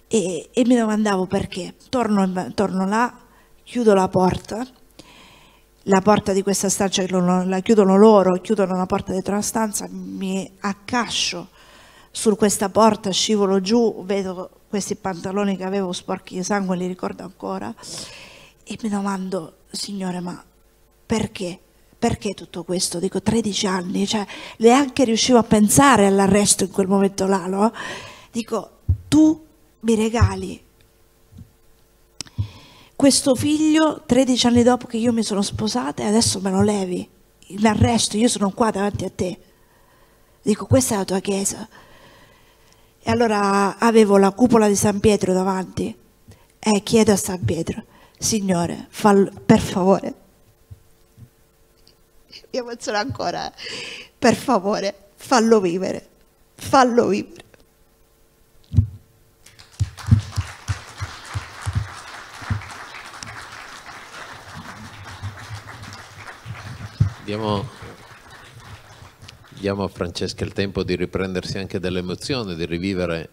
E, e mi domandavo perché. Torno, torno là, chiudo la porta la porta di questa stanza la chiudono loro, chiudono la porta dietro la stanza, mi accascio su questa porta, scivolo giù, vedo questi pantaloni che avevo sporchi di sangue, li ricordo ancora, e mi domando, Signore, ma perché? Perché tutto questo? Dico 13 anni, cioè neanche riuscivo a pensare all'arresto in quel momento là, no? Dico, tu mi regali questo figlio 13 anni dopo che io mi sono sposata e adesso me lo levi l'arresto, io sono qua davanti a te. Dico, questa è la tua chiesa. E allora avevo la cupola di San Pietro davanti e chiedo a San Pietro, Signore, fallo, per favore, io penso ancora, per favore, fallo vivere, fallo vivere. Diamo, diamo, a Francesca il tempo di riprendersi anche dell'emozione, di rivivere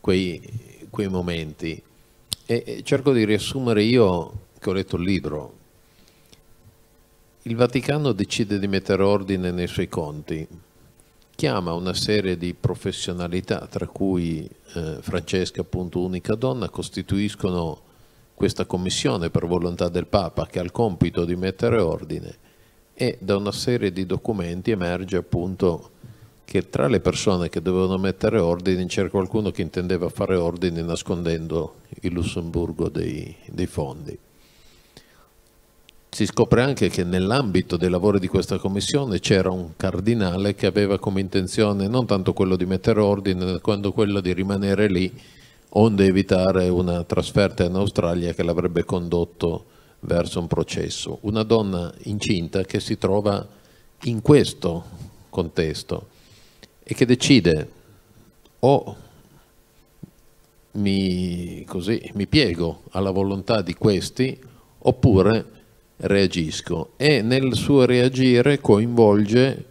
quei, quei momenti. E, e cerco di riassumere io, che ho letto il libro, il Vaticano decide di mettere ordine nei suoi conti, chiama una serie di professionalità, tra cui eh, Francesca, appunto unica donna, costituiscono questa commissione per volontà del Papa che ha il compito di mettere ordine e da una serie di documenti emerge appunto che tra le persone che dovevano mettere ordini c'era qualcuno che intendeva fare ordini nascondendo il Lussemburgo dei, dei fondi. Si scopre anche che nell'ambito dei lavori di questa commissione c'era un cardinale che aveva come intenzione non tanto quello di mettere ordine, quanto quello di rimanere lì, onde evitare una trasferta in Australia che l'avrebbe condotto verso un processo. Una donna incinta che si trova in questo contesto e che decide o mi, così, mi piego alla volontà di questi oppure reagisco e nel suo reagire coinvolge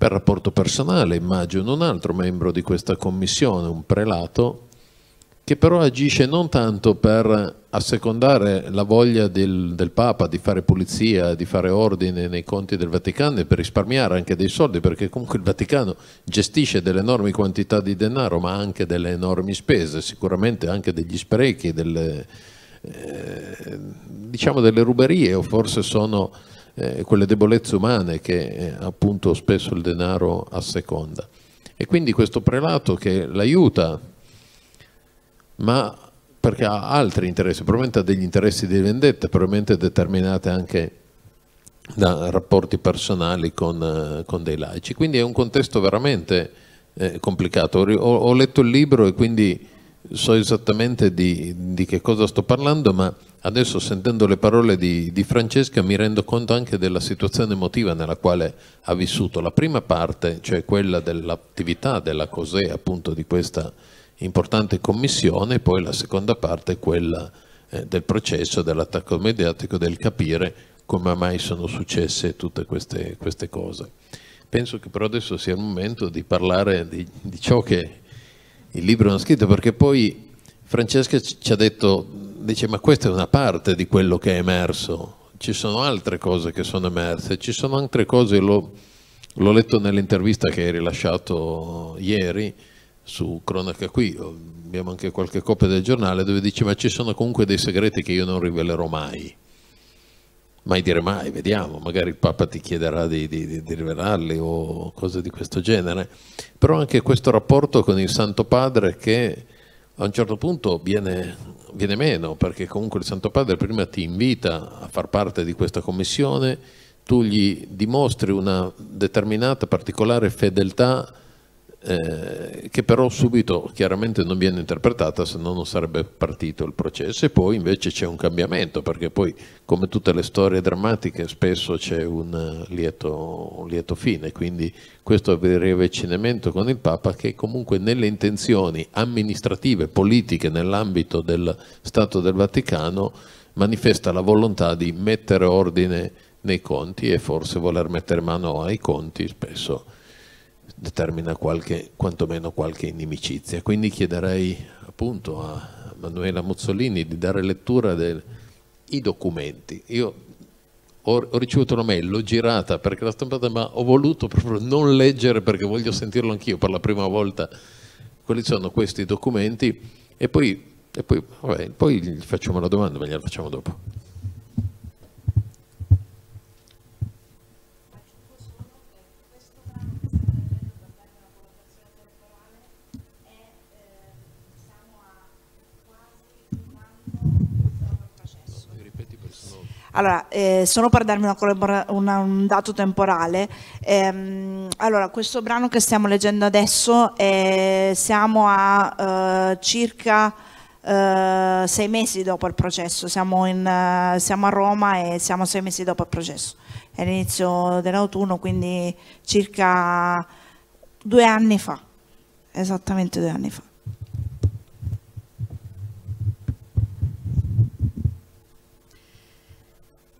per rapporto personale, immagino, un altro membro di questa commissione, un prelato, che però agisce non tanto per assecondare la voglia del, del, Papa di fare pulizia, di fare ordine nei conti del Vaticano e per risparmiare anche dei soldi, perché comunque il Vaticano gestisce delle enormi quantità di denaro, ma anche delle enormi spese, sicuramente anche degli sprechi, delle, eh, diciamo delle ruberie o forse sono eh, quelle debolezze umane che eh, appunto spesso il denaro asseconda. E quindi questo prelato che l'aiuta ma perché ha altri interessi, probabilmente ha degli interessi di vendetta, probabilmente determinate anche da rapporti personali con, eh, con dei laici. Quindi è un contesto veramente eh, complicato. Ho, ho, letto il libro e quindi so esattamente di, di, che cosa sto parlando, ma adesso sentendo le parole di, di Francesca mi rendo conto anche della situazione emotiva nella quale ha vissuto la prima parte, cioè quella dell'attività della Cosè, appunto di questa importante commissione e poi la seconda parte è quella eh, del processo, dell'attacco mediatico, del capire come mai sono successe tutte queste, queste, cose. Penso che però adesso sia il momento di parlare di, di ciò che il libro ha scritto, perché poi Francesca ci ha detto, dice ma questa è una parte di quello che è emerso, ci sono altre cose che sono emerse, ci sono altre cose, l'ho, letto nell'intervista che hai rilasciato ieri, su Cronaca Qui, abbiamo anche qualche copia del giornale, dove dice ma ci sono comunque dei segreti che io non rivelerò mai. Mai dire mai, vediamo, magari il Papa ti chiederà di, di, di rivelarli o cose di questo genere. Però anche questo rapporto con il Santo Padre che a un certo punto viene, viene meno, perché comunque il Santo Padre prima ti invita a far parte di questa commissione, tu gli dimostri una determinata particolare fedeltà eh, che però subito chiaramente non viene interpretata, se no non sarebbe partito il processo. E poi invece c'è un cambiamento, perché poi come tutte le storie drammatiche spesso c'è un lieto, un lieto fine, quindi questo riavvicinamento con il Papa che comunque nelle intenzioni amministrative, politiche, nell'ambito del Stato del Vaticano, manifesta la volontà di mettere ordine nei conti e forse voler mettere mano ai conti spesso determina qualche, quantomeno qualche inimicizia. Quindi chiederei appunto a Manuela Muzzolini di dare lettura dei documenti. Io ho, ho ricevuto una mail, l'ho girata perché l'ho stampata, ma ho voluto proprio non leggere perché voglio sentirlo anch'io per la prima volta. Quali sono questi documenti? E poi, e poi, vabbè, poi gli facciamo la domanda, ma gliela facciamo dopo. Allora, eh, solo per darvi una, una, un dato temporale, ehm, allora, questo brano che stiamo leggendo adesso è, eh, siamo a eh, circa eh, sei mesi dopo il processo, siamo, in, eh, siamo, a Roma e siamo sei mesi dopo il processo, è l'inizio dell'autunno, quindi circa due anni fa, esattamente due anni fa.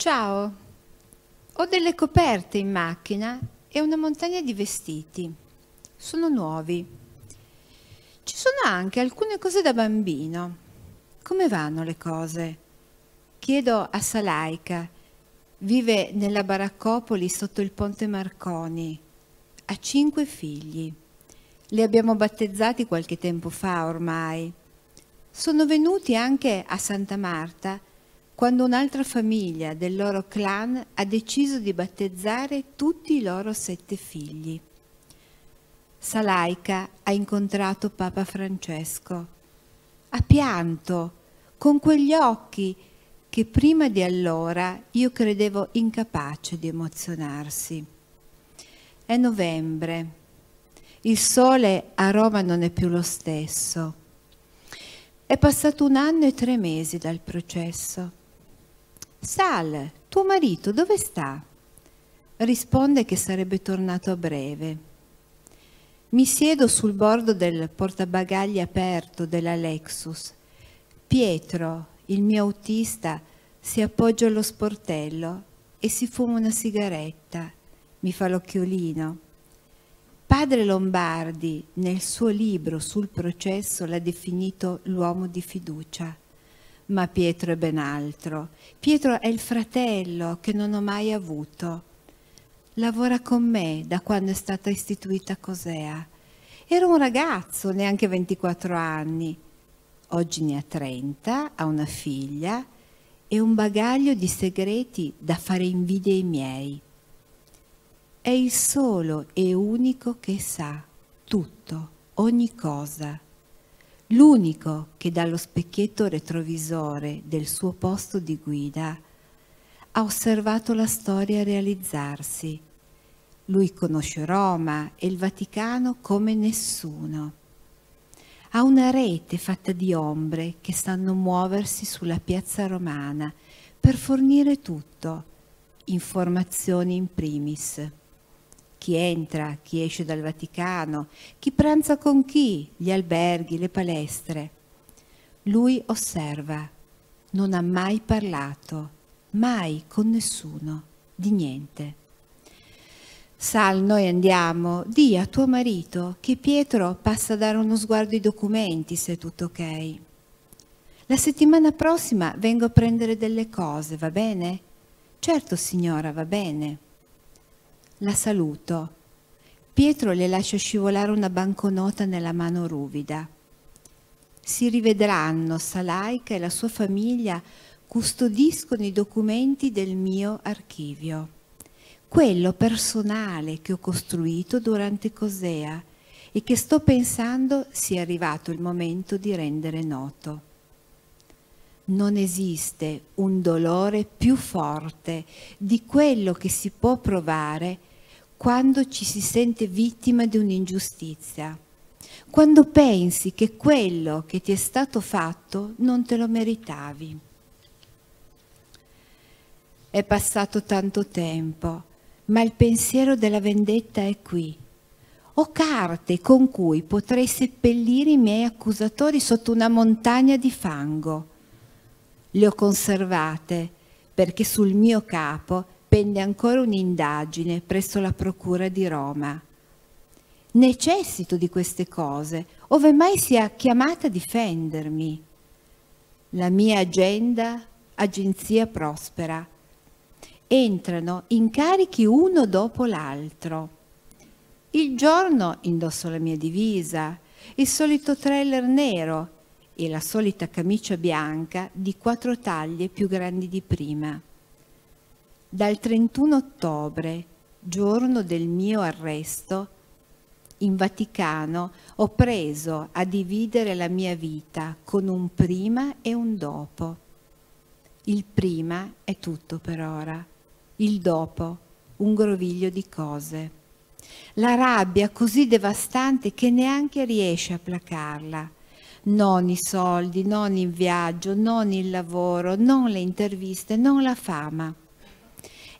Ciao, ho delle coperte in macchina e una montagna di vestiti. Sono nuovi. Ci sono anche alcune cose da bambino. Come vanno le cose? Chiedo a Salaika. Vive nella baraccopoli sotto il ponte Marconi. Ha cinque figli. Li abbiamo battezzati qualche tempo fa ormai. Sono venuti anche a Santa Marta quando un'altra famiglia del loro clan ha deciso di battezzare tutti i loro sette figli. Salaika ha incontrato Papa Francesco. Ha pianto con quegli occhi che prima di allora io credevo incapace di emozionarsi. È novembre. Il sole a Roma non è più lo stesso. È passato un anno e tre mesi dal processo Sal, tuo marito dove sta? Risponde che sarebbe tornato a breve. Mi siedo sul bordo del portabagagli aperto della Lexus. Pietro, il mio autista, si appoggia allo sportello e si fuma una sigaretta. Mi fa l'occhiolino. Padre Lombardi, nel suo libro sul processo, l'ha definito l'uomo di fiducia ma Pietro è ben altro. Pietro è il fratello che non ho mai avuto. Lavora con me da quando è stata istituita Cosea. Era un ragazzo, neanche 24 anni. Oggi ne ha 30, ha una figlia e un bagaglio di segreti da fare invidia ai miei. È il solo e unico che sa tutto, ogni cosa l'unico che dallo specchietto retrovisore del suo posto di guida ha osservato la storia realizzarsi. Lui conosce Roma e il Vaticano come nessuno. Ha una rete fatta di ombre che sanno muoversi sulla piazza romana per fornire tutto, informazioni in primis chi entra, chi esce dal Vaticano, chi pranza con chi, gli alberghi, le palestre. Lui osserva, non ha mai parlato, mai con nessuno, di niente. Sal, noi andiamo, di a tuo marito che Pietro passa a dare uno sguardo ai documenti, se è tutto ok. La settimana prossima vengo a prendere delle cose, va bene? Certo signora, va bene. La saluto. Pietro le lascia scivolare una banconota nella mano ruvida. Si rivedranno, Salaika e la sua famiglia custodiscono i documenti del mio archivio, quello personale che ho costruito durante Cosea e che sto pensando sia arrivato il momento di rendere noto. Non esiste un dolore più forte di quello che si può provare quando ci si sente vittima di un'ingiustizia, quando pensi che quello che ti è stato fatto non te lo meritavi. È passato tanto tempo, ma il pensiero della vendetta è qui. Ho carte con cui potrei seppellire i miei accusatori sotto una montagna di fango. Le ho conservate perché sul mio capo pende ancora un'indagine presso la Procura di Roma. Necessito di queste cose, ove mai sia chiamata a difendermi. La mia agenda, agenzia prospera. Entrano incarichi uno dopo l'altro. Il giorno indosso la mia divisa, il solito trailer nero e la solita camicia bianca di quattro taglie più grandi di prima. Dal 31 ottobre, giorno del mio arresto, in Vaticano ho preso a dividere la mia vita con un prima e un dopo. Il prima è tutto per ora, il dopo un groviglio di cose. La rabbia così devastante che neanche riesce a placarla non i soldi, non il viaggio, non il lavoro, non le interviste, non la fama.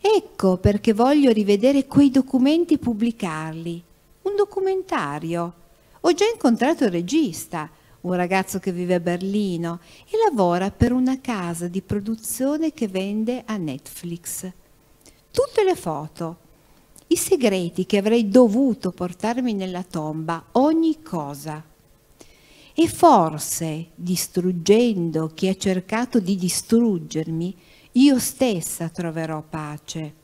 Ecco perché voglio rivedere quei documenti e pubblicarli. Un documentario. Ho già incontrato il regista, un ragazzo che vive a Berlino e lavora per una casa di produzione che vende a Netflix. Tutte le foto, i segreti che avrei dovuto portarmi nella tomba, ogni cosa. E forse, distruggendo chi ha cercato di distruggermi, io stessa troverò pace.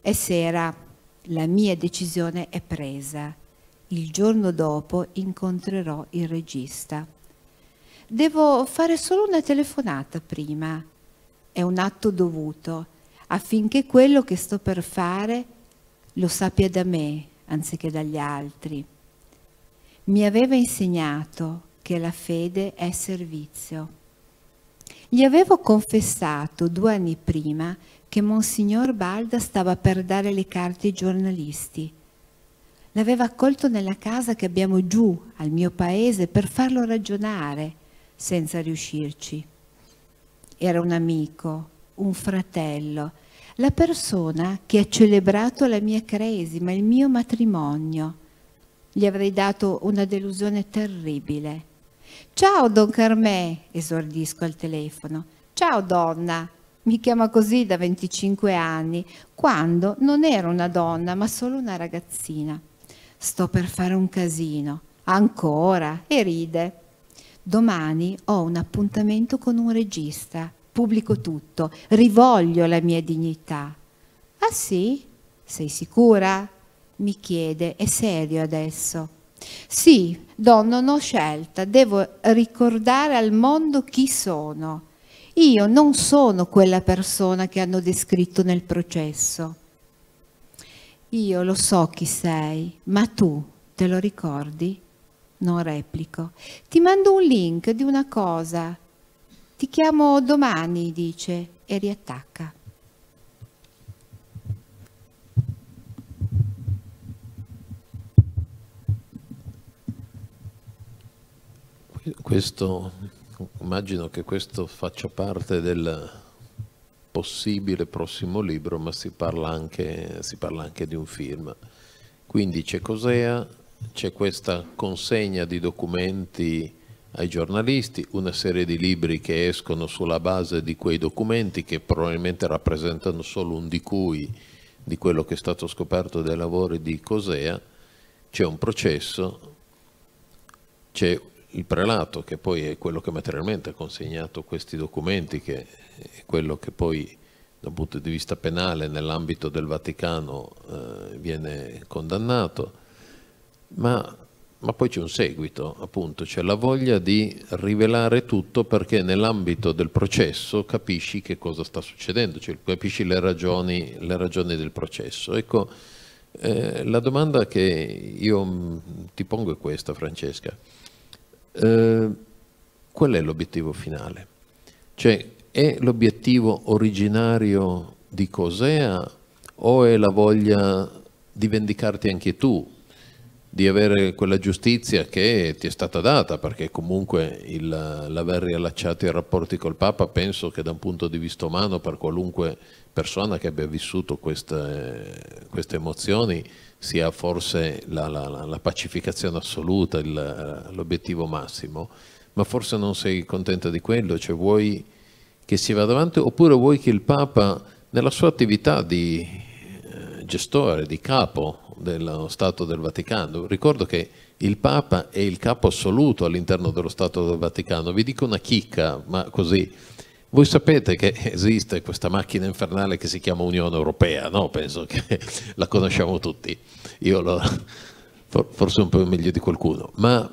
E sera la mia decisione è presa. Il giorno dopo incontrerò il regista. Devo fare solo una telefonata prima. È un atto dovuto affinché quello che sto per fare lo sappia da me anziché dagli altri. Mi aveva insegnato che la fede è servizio. Gli avevo confessato due anni prima che Monsignor Balda stava per dare le carte ai giornalisti. L'aveva accolto nella casa che abbiamo giù, al mio paese, per farlo ragionare, senza riuscirci. Era un amico, un fratello, la persona che ha celebrato la mia cresima, il mio matrimonio. Gli avrei dato una delusione terribile Ciao Don Carmè, esordisco al telefono. Ciao donna, mi chiama così da 25 anni, quando non ero una donna ma solo una ragazzina. Sto per fare un casino, ancora, e ride. Domani ho un appuntamento con un regista, pubblico tutto, rivoglio la mia dignità. Ah sì? Sei sicura? Mi chiede, è serio adesso. Sì, donna non ho scelta, devo ricordare al mondo chi sono. Io non sono quella persona che hanno descritto nel processo. Io lo so chi sei, ma tu te lo ricordi? Non replico. Ti mando un link di una cosa. Ti chiamo domani, dice, e riattacca. Questo, immagino che questo faccia parte del possibile prossimo libro, ma si parla anche, si parla anche di un film. Quindi c'è Cosea, c'è questa consegna di documenti ai giornalisti, una serie di libri che escono sulla base di quei documenti che probabilmente rappresentano solo un di cui di quello che è stato scoperto dai lavori di Cosea, c'è un processo, c'è il prelato, che poi è quello che materialmente ha consegnato questi documenti, che è quello che poi dal punto di vista penale nell'ambito del Vaticano eh, viene condannato, ma, ma poi c'è un seguito, appunto, c'è la voglia di rivelare tutto perché nell'ambito del processo capisci che cosa sta succedendo, cioè capisci le ragioni, le ragioni del processo. Ecco, eh, la domanda che io mm, ti pongo è questa, Francesca. Eh, qual è l'obiettivo finale? Cioè, è l'obiettivo originario di Cosea o è la voglia di vendicarti anche tu, di avere quella giustizia che ti è stata data, perché comunque il, l'aver riallacciato i rapporti col Papa penso che da un punto di vista umano per qualunque persona che abbia vissuto queste, queste emozioni sia forse la, la, la pacificazione assoluta, eh, l'obiettivo massimo, ma forse non sei contenta di quello, cioè vuoi che si vada avanti oppure vuoi che il Papa nella sua attività di eh, gestore, di capo dello Stato del Vaticano, ricordo che il Papa è il capo assoluto all'interno dello Stato del Vaticano, vi dico una chicca, ma così voi sapete che esiste questa macchina infernale che si chiama Unione Europea, no? Penso che la conosciamo tutti. Io lo, forse un po' meglio di qualcuno, ma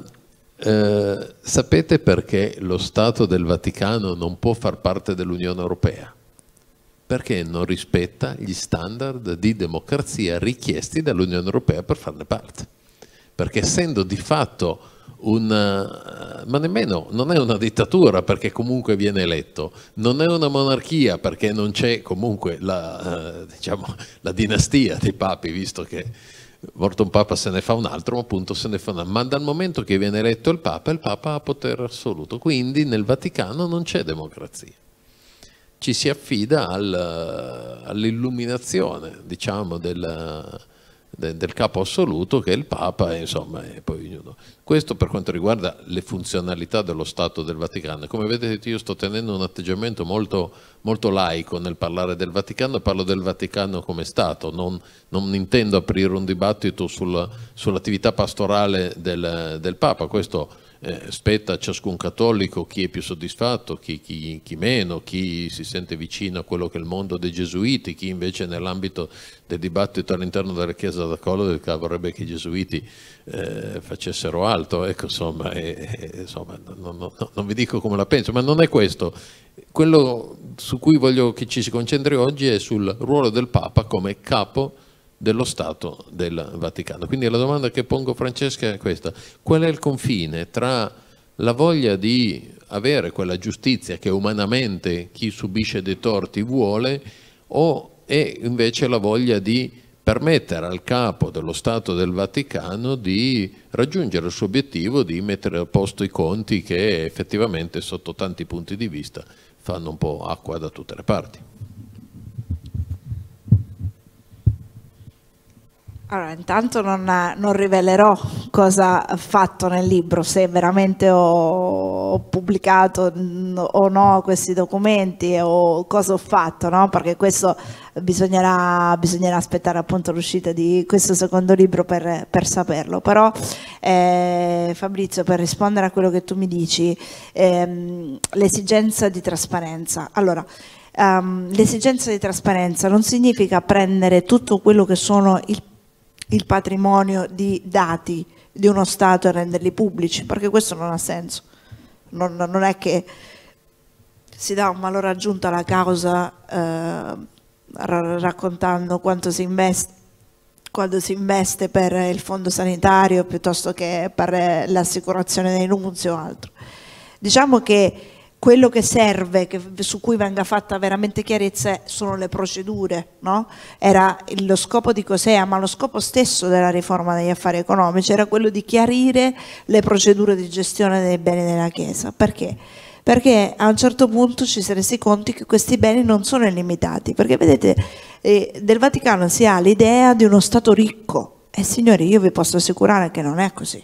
eh, sapete perché lo Stato del Vaticano non può far parte dell'Unione Europea? Perché non rispetta gli standard di democrazia richiesti dall'Unione Europea per farne parte. Perché essendo di fatto una, eh, ma nemmeno, non è una dittatura perché comunque viene eletto, non è una monarchia perché non c'è comunque la, eh, diciamo, la dinastia dei papi, visto che morto un papa se ne fa un altro, ma appunto se ne fa un altro. Ma dal momento che viene eletto il papa, il papa ha potere assoluto, quindi nel Vaticano non c'è democrazia. Ci si affida al, eh, all'illuminazione, diciamo, della, de, del capo assoluto che è il Papa, e insomma, e poi ognuno. Questo per quanto riguarda le funzionalità dello Stato del Vaticano. Come vedete io sto tenendo un atteggiamento molto, molto laico nel parlare del Vaticano, parlo del Vaticano come Stato, non, non intendo aprire un dibattito sull'attività pastorale del, del Papa, questo eh, spetta a ciascun cattolico chi è più soddisfatto, chi, chi, chi, meno, chi si sente vicino a quello che è il mondo dei gesuiti, chi invece nell'ambito del dibattito all'interno della Chiesa da Colodica vorrebbe che i gesuiti eh, facessero altro. Ecco, insomma, eh, insomma non, non, non, vi dico come la penso, ma non è questo. Quello su cui voglio che ci si concentri oggi è sul ruolo del Papa come capo dello Stato del Vaticano. Quindi la domanda che pongo Francesca è questa, qual è il confine tra la voglia di avere quella giustizia che umanamente chi subisce dei torti vuole o è invece la voglia di permettere al capo dello Stato del Vaticano di raggiungere il suo obiettivo di mettere a posto i conti che effettivamente sotto tanti punti di vista fanno un po' acqua da tutte le parti. Allora, intanto non, non, rivelerò cosa ho fatto nel libro, se veramente ho, ho pubblicato mm, o no questi documenti o cosa ho fatto, no? perché questo bisognerà, bisognerà, aspettare appunto l'uscita di questo secondo libro per, per saperlo. Però eh, Fabrizio, per rispondere a quello che tu mi dici, ehm, l'esigenza di trasparenza. Allora, Um, l'esigenza di trasparenza non significa prendere tutto quello che sono il il patrimonio di dati di uno Stato e renderli pubblici, perché questo non ha senso. Non, non è che si dà un valore aggiunto alla causa eh, raccontando quanto si investe quando si investe per il fondo sanitario piuttosto che per l'assicurazione dei nunzi o altro. Diciamo che quello che serve, che, su cui venga fatta veramente chiarezza, sono le procedure, no? era lo scopo di Cosea, ma lo scopo stesso della riforma degli affari economici era quello di chiarire le procedure di gestione dei beni della Chiesa. Perché? Perché a un certo punto ci si è resi conti che questi beni non sono illimitati, perché vedete, eh, del Vaticano si ha l'idea di uno Stato ricco, e signori io vi posso assicurare che non è così.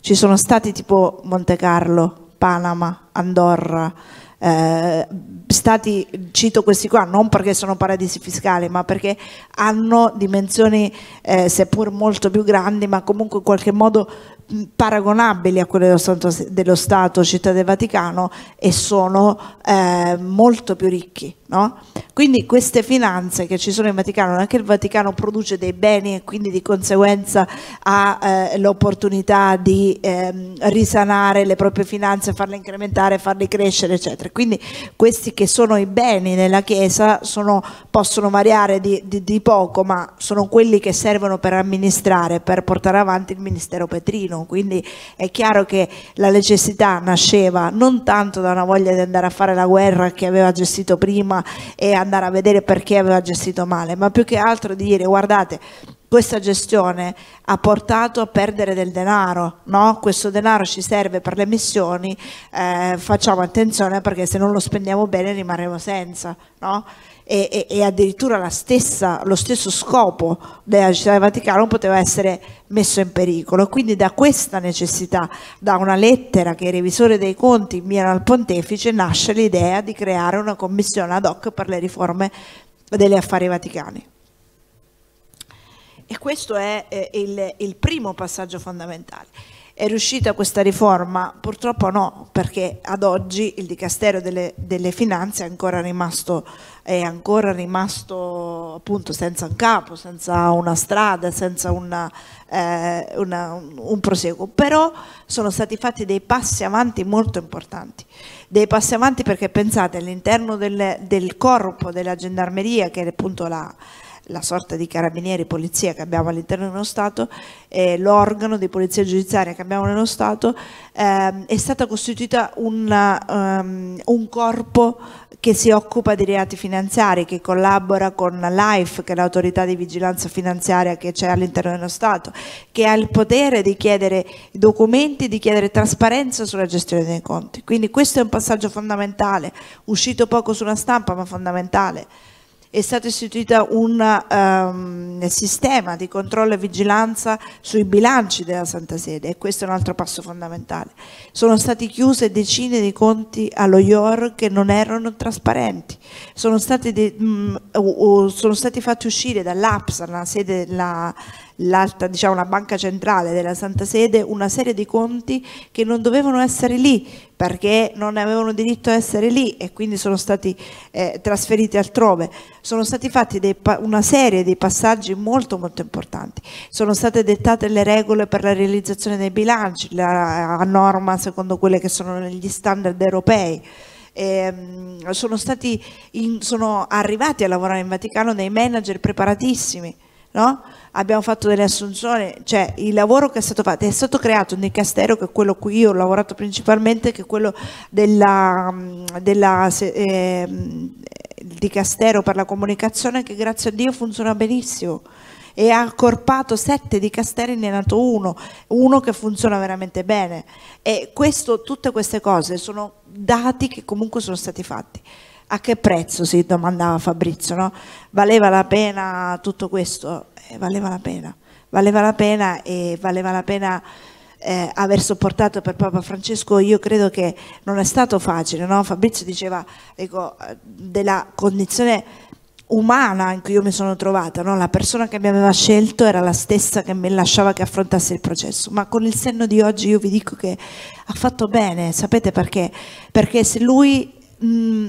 Ci sono stati tipo Monte Carlo, Panama, Andorra, eh, stati, cito questi qua, non perché sono paradisi fiscali, ma perché hanno dimensioni eh, seppur molto più grandi, ma comunque in qualche modo paragonabili a quelle dello Stato, dello Stato, Città del Vaticano e sono eh, molto più ricchi. No? Quindi queste finanze che ci sono in Vaticano, anche il Vaticano produce dei beni e quindi di conseguenza ha eh, l'opportunità di eh, risanare le proprie finanze, farle incrementare, farle crescere, eccetera. Quindi questi che sono i beni nella Chiesa sono, possono variare di, di, di poco, ma sono quelli che servono per amministrare, per portare avanti il Ministero Petrino Torino, quindi è chiaro che la necessità nasceva non tanto da una voglia di andare a fare la guerra che aveva gestito prima e andare a vedere perché aveva gestito male, ma più che altro di dire guardate questa gestione ha portato a perdere del denaro, no? questo denaro ci serve per le missioni, eh, facciamo attenzione perché se non lo spendiamo bene rimarremo senza. No? e, e, e addirittura stessa, lo stesso scopo della città del Vaticano poteva essere messo in pericolo. Quindi da questa necessità, da una lettera che il revisore dei conti inviano al pontefice, nasce l'idea di creare una commissione ad hoc per le riforme degli affari vaticani. E questo è eh, il, il primo passaggio fondamentale. È riuscita questa riforma? Purtroppo no, perché ad oggi il Dicastero delle, delle Finanze è ancora rimasto, è ancora rimasto appunto senza un capo, senza una strada, senza una, eh, una, un proseguo. Però sono stati fatti dei passi avanti molto importanti dei passi avanti perché pensate all'interno del, del corpo della gendarmeria che è appunto la, la sorta di carabinieri polizia che abbiamo all'interno dello uno Stato, eh, l'organo di polizia giudiziaria che abbiamo nello Stato, ehm, è stata costituita una, um, ehm, un corpo che si occupa di reati finanziari, che collabora con l'AIF, che è l'autorità di vigilanza finanziaria che c'è all'interno dello Stato, che ha il potere di chiedere documenti, di chiedere trasparenza sulla gestione dei conti. Quindi questo è un passaggio fondamentale, uscito poco sulla stampa ma fondamentale è stato istituito un um, sistema di controllo e vigilanza sui bilanci della Santa Sede e questo è un altro passo fondamentale. Sono stati chiuse decine di conti allo IOR che non erano trasparenti, sono stati, de, mh, o, o sono stati fatti uscire dall'APSA, la sede della l'alta, diciamo, la banca centrale della Santa Sede una serie di conti che non dovevano essere lì perché non avevano diritto a essere lì e quindi sono stati eh, trasferiti altrove. Sono stati fatti dei, una serie di passaggi molto molto importanti. Sono state dettate le regole per la realizzazione dei bilanci, la, a norma secondo quelle che sono gli standard europei. E, ehm, sono, stati in, sono arrivati a lavorare in Vaticano dei manager preparatissimi no? abbiamo fatto delle assunzioni, cioè il lavoro che è stato fatto è stato creato nel castello che è quello cui io ho lavorato principalmente, che è quello della, mm, della, eh, di Castero per la comunicazione che grazie a Dio funziona benissimo e ha accorpato sette di Castelli ne è nato uno, uno che funziona veramente bene e questo, tutte queste cose sono dati che comunque sono stati fatti a che prezzo si domandava Fabrizio, no? valeva la pena tutto questo? Eh, valeva la pena, valeva la pena e valeva la pena eh, aver sopportato per Papa Francesco, io credo che non è stato facile, no? Fabrizio diceva dico, ecco, della condizione umana in cui io mi sono trovata, no? la persona che mi aveva scelto era la stessa che mi lasciava che affrontasse il processo, ma con il senno di oggi io vi dico che ha fatto bene, sapete perché? Perché se lui mh, mm,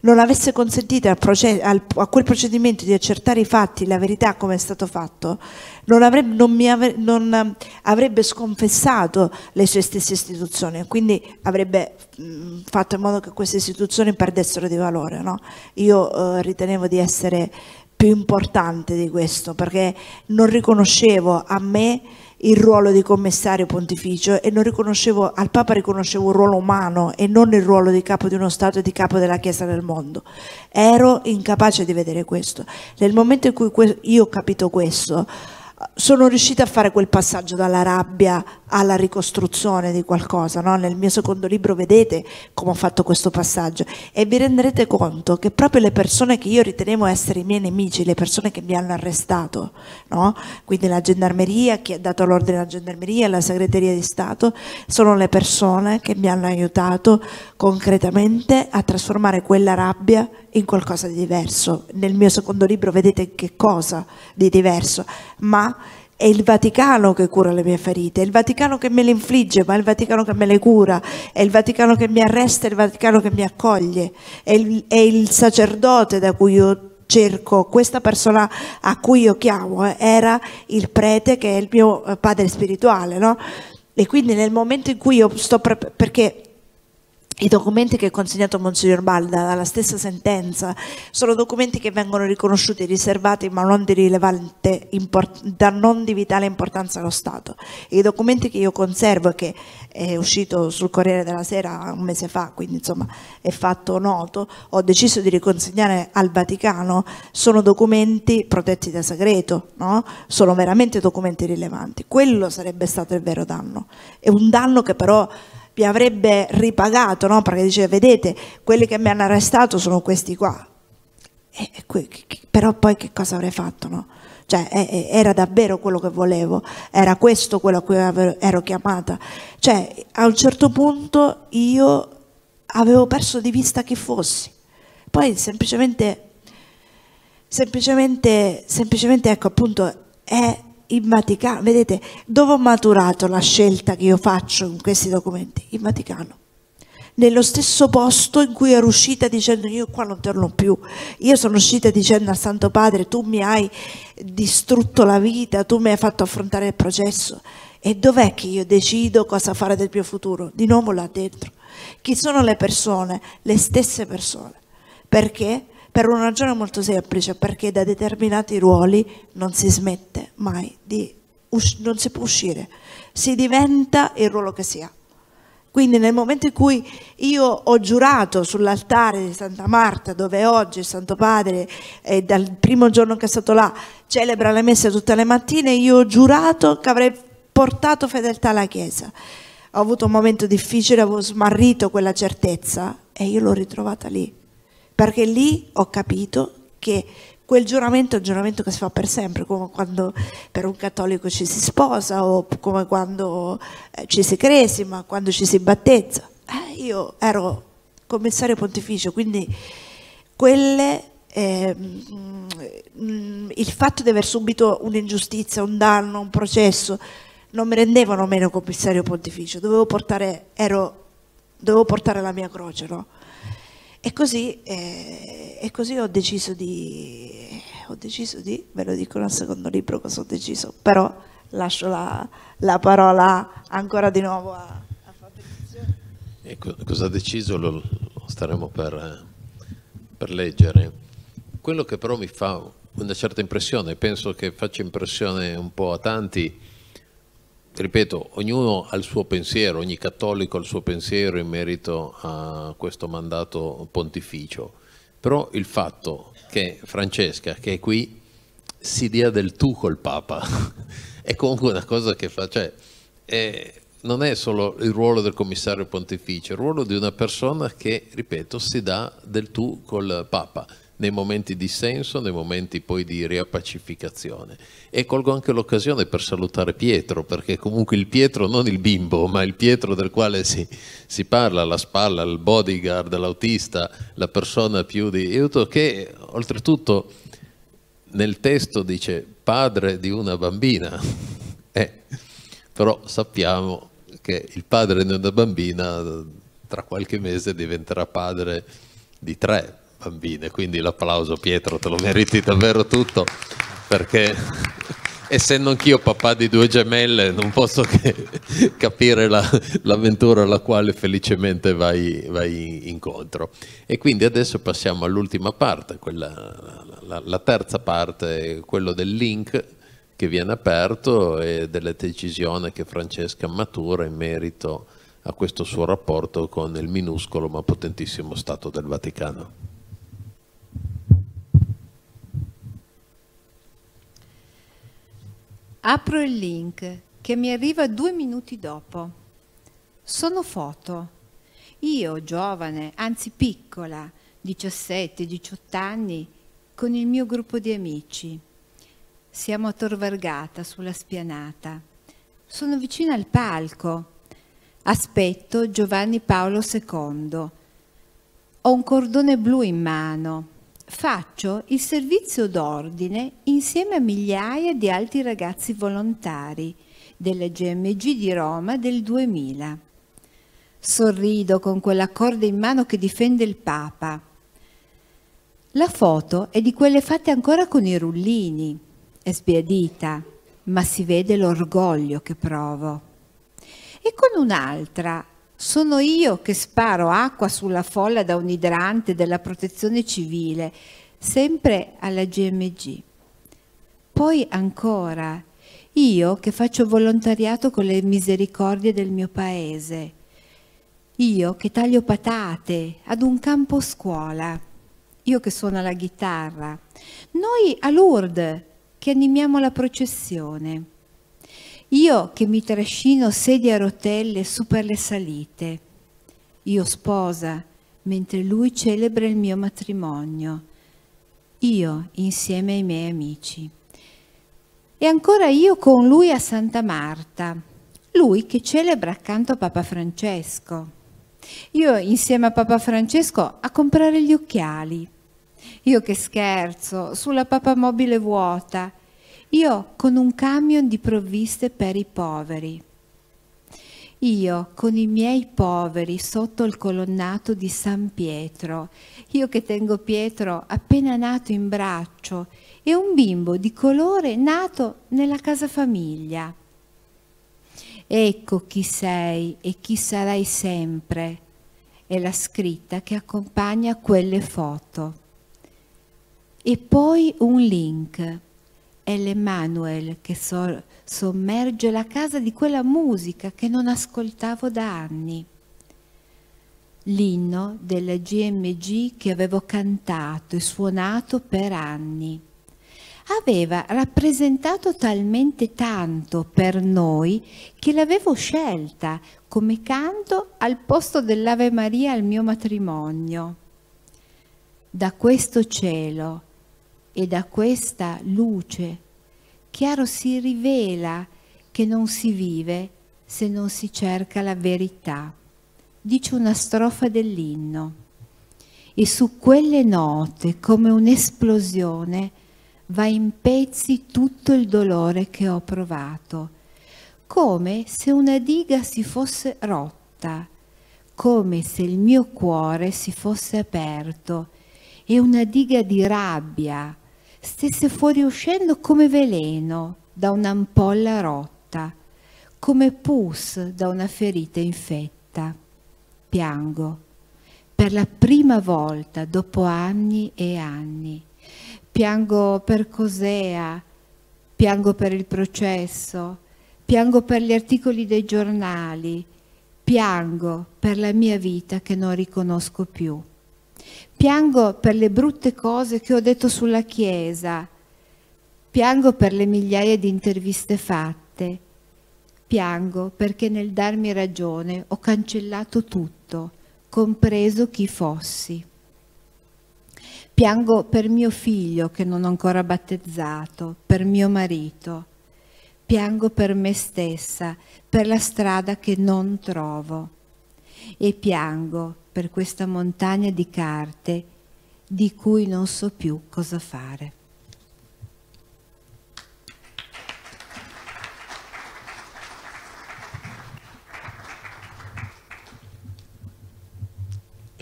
non avesse consentito a quel procedimento di accertare i fatti, la verità come è stato fatto, non avrebbe, non avre, non avrebbe sconfessato le sue stesse istituzioni, quindi avrebbe mh, fatto in modo che queste istituzioni perdessero di valore. No? Io eh, ritenevo di essere più importante di questo perché non riconoscevo a me il ruolo di commissario pontificio e al Papa riconoscevo un ruolo umano e non il ruolo di capo di uno Stato e di capo della Chiesa nel mondo. Ero incapace di vedere questo. Nel momento in cui io ho capito questo, sono riuscita a fare quel passaggio dalla rabbia alla ricostruzione di qualcosa. No? Nel mio secondo libro vedete come ho fatto questo passaggio e vi renderete conto che proprio le persone che io ritenevo essere i miei nemici, le persone che mi hanno arrestato, no? quindi la gendarmeria, chi ha dato l'ordine alla gendarmeria, la segreteria di Stato, sono le persone che mi hanno aiutato concretamente a trasformare quella rabbia in qualcosa di diverso. Nel mio secondo libro vedete che cosa di diverso, ma è il Vaticano che cura le mie ferite, è il Vaticano che me le infligge, ma è il Vaticano che me le cura, è il Vaticano che mi arresta, è il Vaticano che mi accoglie, è il, è il sacerdote da cui io cerco, questa persona a cui io chiamo, eh, era il prete che è il mio eh, padre spirituale, no? E quindi nel momento in cui io sto, perché i documenti che ha consegnato Monsignor Balda dalla stessa sentenza sono documenti che vengono riconosciuti riservati ma non di, import, non di vitale importanza allo Stato. I documenti che io conservo e che è uscito sul Corriere della Sera un mese fa, quindi insomma è fatto noto, ho deciso di riconsegnare al Vaticano, sono documenti protetti da segreto, no? sono veramente documenti rilevanti. Quello sarebbe stato il vero danno. È un danno che però vi avrebbe ripagato, no? perché dice vedete quelli che mi hanno arrestato sono questi qua. E, e però poi che cosa avrei fatto? No? Cioè, e, era davvero quello che volevo, era questo quello a cui ero chiamata. Cioè, a un certo punto io avevo perso di vista chi fossi. Poi semplicemente, semplicemente, semplicemente ecco appunto è in Vaticano, vedete dove ho maturato la scelta che io faccio in questi documenti? In Vaticano nello stesso posto in cui ero uscita dicendo io qua non torno più, io sono uscita dicendo al Santo Padre tu mi hai distrutto la vita, tu mi hai fatto affrontare il processo e dov'è che io decido cosa fare del mio futuro? Di nuovo là dentro. Chi sono le persone? Le stesse persone. Perché? per una ragione molto semplice, perché da determinati ruoli non si smette mai di non si può uscire, si diventa il ruolo che si ha. Quindi nel momento in cui io ho giurato sull'altare di Santa Marta, dove oggi il Santo Padre, eh, dal primo giorno che è stato là, celebra la messa tutte le mattine, io ho giurato che avrei portato fedeltà alla Chiesa. Ho avuto un momento difficile, avevo smarrito quella certezza e io l'ho ritrovata lì perché lì ho capito che quel giuramento è un giuramento che si fa per sempre, come quando per un cattolico ci si sposa o come quando eh, ci si cresima, quando ci si battezza. Eh, io ero commissario pontificio, quindi quelle, eh, il fatto di aver subito un'ingiustizia, un danno, un processo, non mi rendevano meno commissario pontificio, dovevo portare, ero, dovevo portare la mia croce, no? E così, eh, e così ho, deciso di, ho deciso di, ve lo dico nel secondo libro cosa ho deciso, però lascio la, la parola ancora di nuovo a, a Fabrizio. E co cosa ha deciso lo, staremo per, per leggere. Quello che però mi fa una certa impressione, penso che faccia impressione un po' a tanti, ripeto, ognuno ha il suo pensiero, ogni cattolico ha il suo pensiero in merito a questo mandato pontificio, però il fatto che Francesca, che è qui, si dia del tu col Papa, è comunque una cosa che fa, cioè, è, non è solo il ruolo del commissario pontificio, è il ruolo di una persona che, ripeto, si dà del tu col Papa nei momenti di senso, nei momenti poi di riappacificazione. E colgo anche l'occasione per salutare Pietro, perché comunque il Pietro, non il bimbo, ma il Pietro del quale si, si parla, la spalla, il bodyguard, l'autista, la persona più di aiuto, che oltretutto nel testo dice padre di una bambina, eh, però sappiamo che il padre di una bambina tra qualche mese diventerà padre di tre, bambine, quindi l'applauso Pietro te lo meriti davvero tutto perché essendo anch'io papà di due gemelle non posso che capire la, l'avventura alla quale felicemente vai, vai, incontro. E quindi adesso passiamo all'ultima parte, quella, la, la terza parte, quello del link che viene aperto e della decisione che Francesca matura in merito a questo suo rapporto con il minuscolo ma potentissimo Stato del Vaticano. Apro il link che mi arriva due minuti dopo. Sono foto. Io, giovane, anzi piccola, 17-18 anni, con il mio gruppo di amici. Siamo a Tor Vergata, sulla spianata. Sono vicina al palco. Aspetto Giovanni Paolo II. Ho un cordone blu in mano faccio il servizio d'ordine insieme a migliaia di altri ragazzi volontari della GMG di Roma del 2000. Sorrido con quella corda in mano che difende il Papa. La foto è di quelle fatte ancora con i rullini. È sbiadita, ma si vede l'orgoglio che provo. E con un'altra sono io che sparo acqua sulla folla da un idrante della protezione civile, sempre alla GMG. Poi ancora, io che faccio volontariato con le misericordie del mio paese. Io che taglio patate ad un campo scuola. Io che suono la chitarra. Noi a Lourdes che animiamo la processione io che mi trascino sedie a rotelle su per le salite. Io sposa, mentre lui celebra il mio matrimonio. Io insieme ai miei amici. E ancora io con lui a Santa Marta. Lui che celebra accanto a Papa Francesco. Io insieme a Papa Francesco a comprare gli occhiali. Io che scherzo sulla papa mobile vuota io con un camion di provviste per i poveri, io con i miei poveri sotto il colonnato di San Pietro, io che tengo Pietro appena nato in braccio e un bimbo di colore nato nella casa famiglia. Ecco chi sei e chi sarai sempre, è la scritta che accompagna quelle foto. E poi un link è l'Emmanuel che so sommerge la casa di quella musica che non ascoltavo da anni. L'inno della GMG che avevo cantato e suonato per anni aveva rappresentato talmente tanto per noi che l'avevo scelta come canto al posto dell'Ave Maria al mio matrimonio. Da questo cielo, e da questa luce chiaro si rivela che non si vive se non si cerca la verità. Dice una strofa dell'inno. E su quelle note, come un'esplosione, va in pezzi tutto il dolore che ho provato, come se una diga si fosse rotta, come se il mio cuore si fosse aperto e una diga di rabbia, stesse fuoriuscendo come veleno da un'ampolla rotta, come pus da una ferita infetta. Piango, per la prima volta dopo anni e anni. Piango per Cosea, piango per il processo, piango per gli articoli dei giornali, piango per la mia vita che non riconosco più. Piango per le brutte cose che ho detto sulla Chiesa, piango per le migliaia di interviste fatte, piango perché nel darmi ragione ho cancellato tutto, compreso chi fossi. Piango per mio figlio che non ho ancora battezzato, per mio marito. Piango per me stessa, per la strada che non trovo. E piango per questa montagna di carte di cui non so più cosa fare.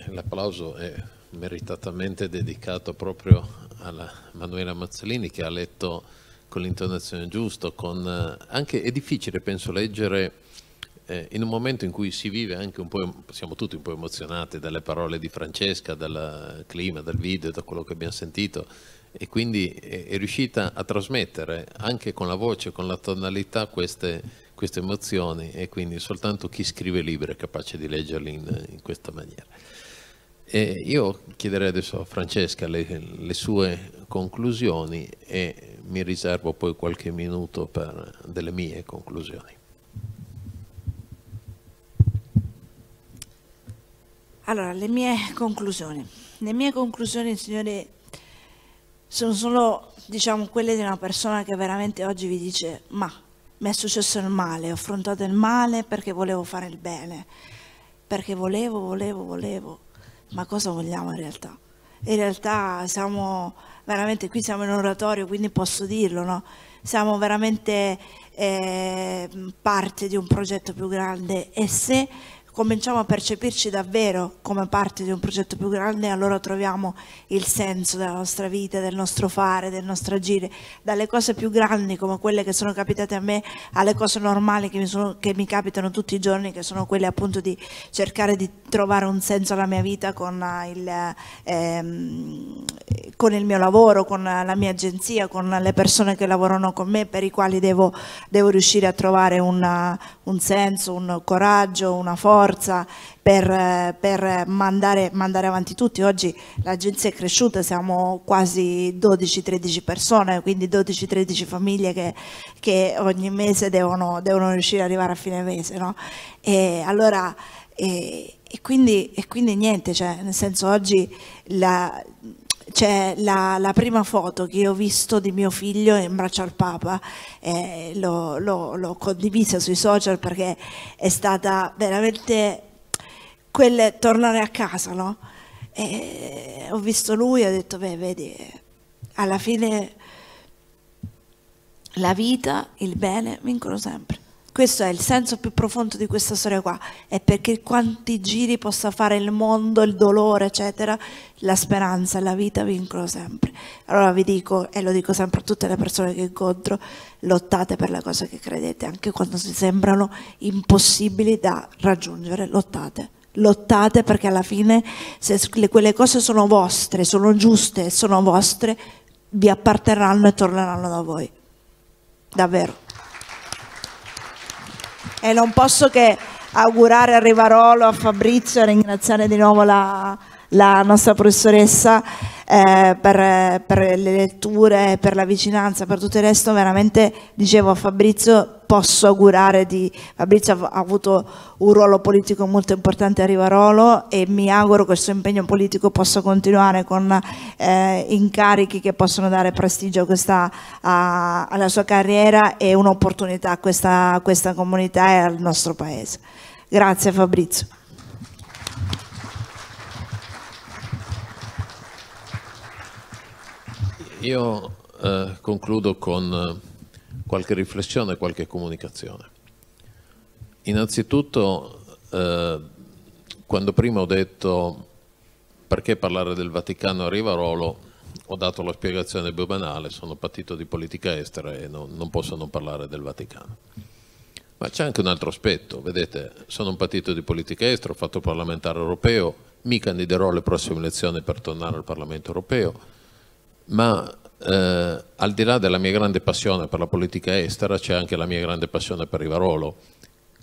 L'applauso è meritatamente dedicato proprio alla Manuela Mazzolini che ha letto con l'intonazione giusta, con eh, anche è difficile penso leggere eh, in un momento in cui si vive anche un po', siamo tutti un po' emozionati dalle parole di Francesca, dal clima, dal video, da quello che abbiamo sentito, e quindi è riuscita a trasmettere anche con la voce, con la tonalità queste, queste emozioni e quindi soltanto chi scrive libri è capace di leggerli in, in questa maniera. E io chiederei adesso a Francesca le, le, sue conclusioni e mi riservo poi qualche minuto per delle mie conclusioni. Allora, le mie conclusioni. Le mie conclusioni, signori, sono solo, diciamo, quelle di una persona che veramente oggi vi dice, ma mi è successo il male, ho affrontato il male perché volevo fare il bene, perché volevo, volevo, volevo, ma cosa vogliamo in realtà? In realtà siamo veramente, qui siamo in oratorio, quindi posso dirlo, no? Siamo veramente eh, parte di un progetto più grande e se cominciamo a percepirci davvero come parte di un progetto più grande, allora troviamo il senso della nostra vita, del nostro fare, del nostro agire, dalle cose più grandi come quelle che sono capitate a me alle cose normali che mi, sono, che mi capitano tutti i giorni, che sono quelle appunto di cercare di trovare un senso alla mia vita con eh, il, ehm, con il mio lavoro, con la mia agenzia, con le persone che lavorano con me, per i quali devo, devo riuscire a trovare una, un senso, un coraggio, una forza forza per, per mandare, mandare, avanti tutti. Oggi l'agenzia è cresciuta, siamo quasi 12-13 persone, quindi 12-13 famiglie che, che, ogni mese devono, devono, riuscire ad arrivare a fine mese. No? E allora... E, e, quindi, e quindi niente, cioè, nel senso oggi la, c'è la, la, prima foto che ho visto di mio figlio in braccio al Papa, eh, l'ho, condivisa sui social perché è stata veramente quel tornare a casa, no? E ho visto lui e ho detto, beh, vedi, alla fine la vita, il bene vincono sempre. Questo è il senso più profondo di questa storia qua, è perché quanti giri possa fare il mondo, il dolore, eccetera, la speranza e la vita vincono sempre. Allora vi dico, e lo dico sempre a tutte le persone che incontro, lottate per le cose che credete, anche quando si sembrano impossibili da raggiungere, lottate. Lottate perché alla fine se quelle cose sono vostre, sono giuste, sono vostre, vi apparterranno e torneranno da voi. Davvero e non posso che augurare a Rivarolo, a Fabrizio, ringraziare di nuovo la, la nostra professoressa eh, per, per, le letture, per la vicinanza, per tutto il resto, veramente dicevo a Fabrizio posso augurare di... Fabrizio ha avuto un ruolo politico molto importante a Rivarolo e mi auguro che il suo impegno politico possa continuare con eh, incarichi che possono dare prestigio a questa, a, alla sua carriera e un'opportunità a questa, a questa comunità e al nostro Paese. Grazie Fabrizio. Io eh, concludo con eh, qualche riflessione, qualche comunicazione. Innanzitutto, eh, quando prima ho detto perché parlare del Vaticano a Rivarolo, ho dato la spiegazione più banale, sono partito di politica estera e non, non posso non parlare del Vaticano. Ma c'è anche un altro aspetto, vedete, sono un partito di politica estera, ho fatto parlamentare europeo, mi candiderò alle prossime elezioni per tornare al Parlamento europeo, ma eh, al di là della mia grande passione per la politica estera c'è anche la mia grande passione per Rivarolo.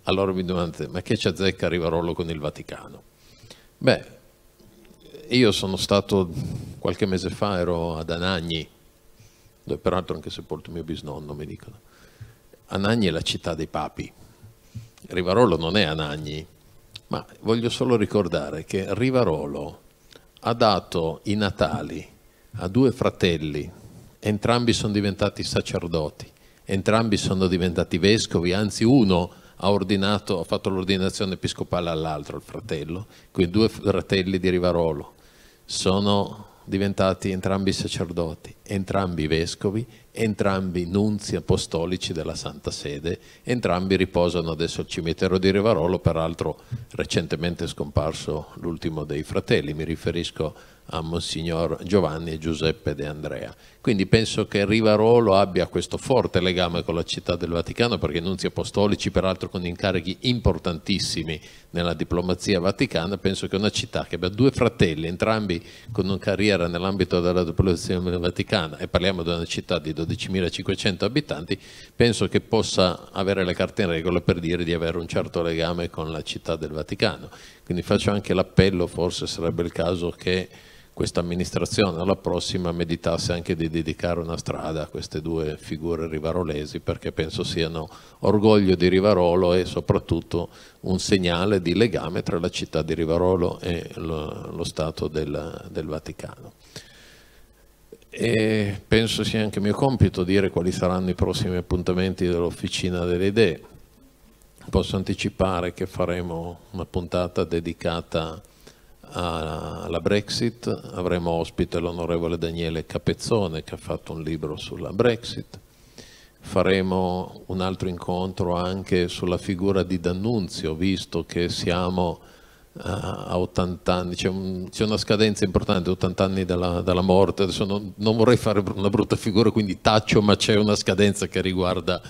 Allora mi domandate, ma che c'azzecca Rivarolo con il Vaticano? Beh, io sono stato qualche mese fa, ero ad Anagni, dove peraltro anche sepolto mio bisnonno, mi dicono. Anagni è la città dei papi. Rivarolo non è Anagni, ma voglio solo ricordare che Rivarolo ha dato i Natali ha due fratelli, entrambi sono diventati sacerdoti, entrambi sono diventati vescovi, anzi uno ha, ordinato, ha fatto l'ordinazione episcopale all'altro, il fratello, quei due fratelli di Rivarolo sono diventati entrambi sacerdoti entrambi vescovi, entrambi nunzi apostolici della Santa Sede, entrambi riposano adesso al cimitero di Rivarolo, peraltro recentemente scomparso l'ultimo dei fratelli, mi riferisco a Monsignor Giovanni e Giuseppe De Andrea. Quindi penso che Rivarolo abbia questo forte legame con la città del Vaticano perché nunzi apostolici, peraltro con incarichi importantissimi nella diplomazia vaticana, penso che una città che abbia due fratelli, entrambi con una carriera nell'ambito della diplomazia vaticana, italiana e parliamo di una città di 12.500 abitanti, penso che possa avere le carte in regola per dire di avere un certo legame con la città del Vaticano. Quindi faccio anche l'appello, forse sarebbe il caso che questa amministrazione alla prossima meditasse anche di dedicare una strada a queste due figure rivarolesi perché penso siano orgoglio di Rivarolo e soprattutto un segnale di legame tra la città di Rivarolo e lo, lo Stato del, del Vaticano e penso sia anche mio compito dire quali saranno i prossimi appuntamenti dell'Officina delle Idee. Posso anticipare che faremo una puntata dedicata alla Brexit, avremo ospite l'onorevole Daniele Capezzone che ha fatto un libro sulla Brexit, faremo un altro incontro anche sulla figura di D'Annunzio, visto che siamo a 80 anni, c'è, un, c'è, una scadenza importante, 80 anni dalla, dalla morte, adesso non, non, vorrei fare una brutta figura, quindi taccio, ma c'è una scadenza che riguarda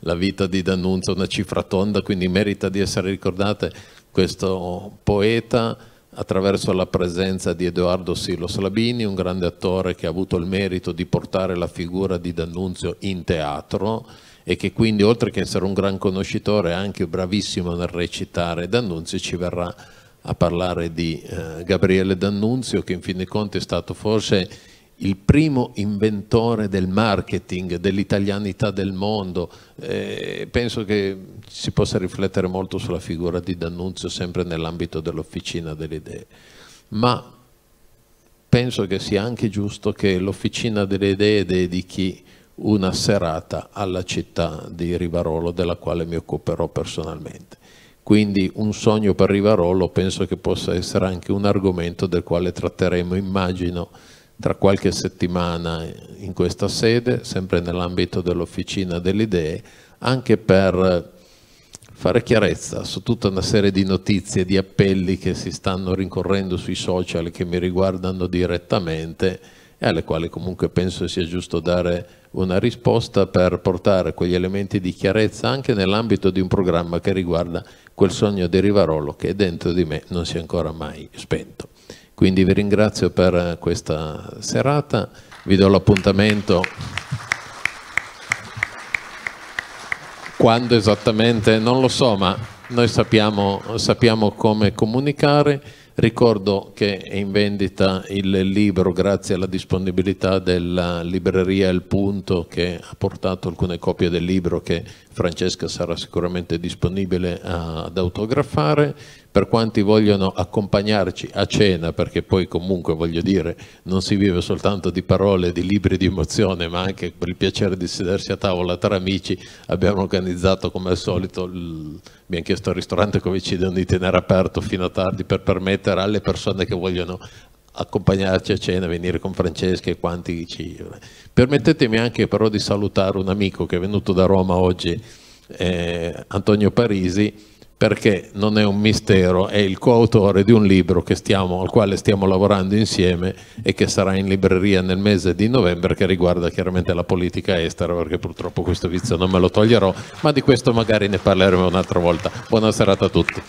la vita di D'Annunzio, una cifra tonda, quindi merita di essere ricordate questo poeta attraverso la presenza di Edoardo Silo Slabini, un grande attore che ha avuto il merito di portare la figura di D'Annunzio in teatro e che quindi oltre che essere un gran conoscitore è anche bravissimo nel recitare D'Annunzio ci verrà a parlare di eh, Gabriele D'Annunzio che in fin dei conti è stato forse il primo inventore del marketing, dell'italianità del mondo. Eh, penso che si possa riflettere molto sulla figura di D'Annunzio sempre nell'ambito dell'Officina delle Idee. Ma penso che sia anche giusto che l'Officina delle Idee dedichi una serata alla città di Rivarolo, della quale mi occuperò personalmente. Quindi un sogno per Rivarolo penso che possa essere anche un argomento del quale tratteremo, immagino, tra qualche settimana in questa sede, sempre nell'ambito dell'Officina delle Idee, anche per fare chiarezza su tutta una serie di notizie, di appelli che si stanno rincorrendo sui social che mi riguardano direttamente e alle quali comunque penso sia giusto dare una risposta per portare quegli elementi di chiarezza anche nell'ambito di un programma che riguarda quel sogno di Rivarolo che dentro di me non si è ancora mai spento. Quindi vi ringrazio per questa serata, vi do l'appuntamento quando esattamente non lo so, ma noi sappiamo, sappiamo come comunicare. Ricordo che è in vendita il libro grazie alla disponibilità della libreria El Punto che ha portato alcune copie del libro che Francesca sarà sicuramente disponibile ad autografare per quanti vogliono accompagnarci a cena, perché poi comunque voglio dire non si vive soltanto di parole, di libri di emozione, ma anche per il piacere di sedersi a tavola tra amici, abbiamo organizzato come al solito, abbiamo chiesto al ristorante come ci danno di tenere aperto fino a tardi per permettere alle persone che vogliono accompagnarci a cena, venire con Francesca e quanti ci... Permettetemi anche però di salutare un amico che è venuto da Roma oggi, eh, Antonio Parisi, perché non è un mistero, è il coautore di un libro stiamo, al quale stiamo lavorando insieme e che sarà in libreria nel mese di novembre che riguarda chiaramente la politica estera, perché purtroppo questo vizio non me lo toglierò, ma di questo magari ne parleremo un'altra volta. Buona serata a tutti.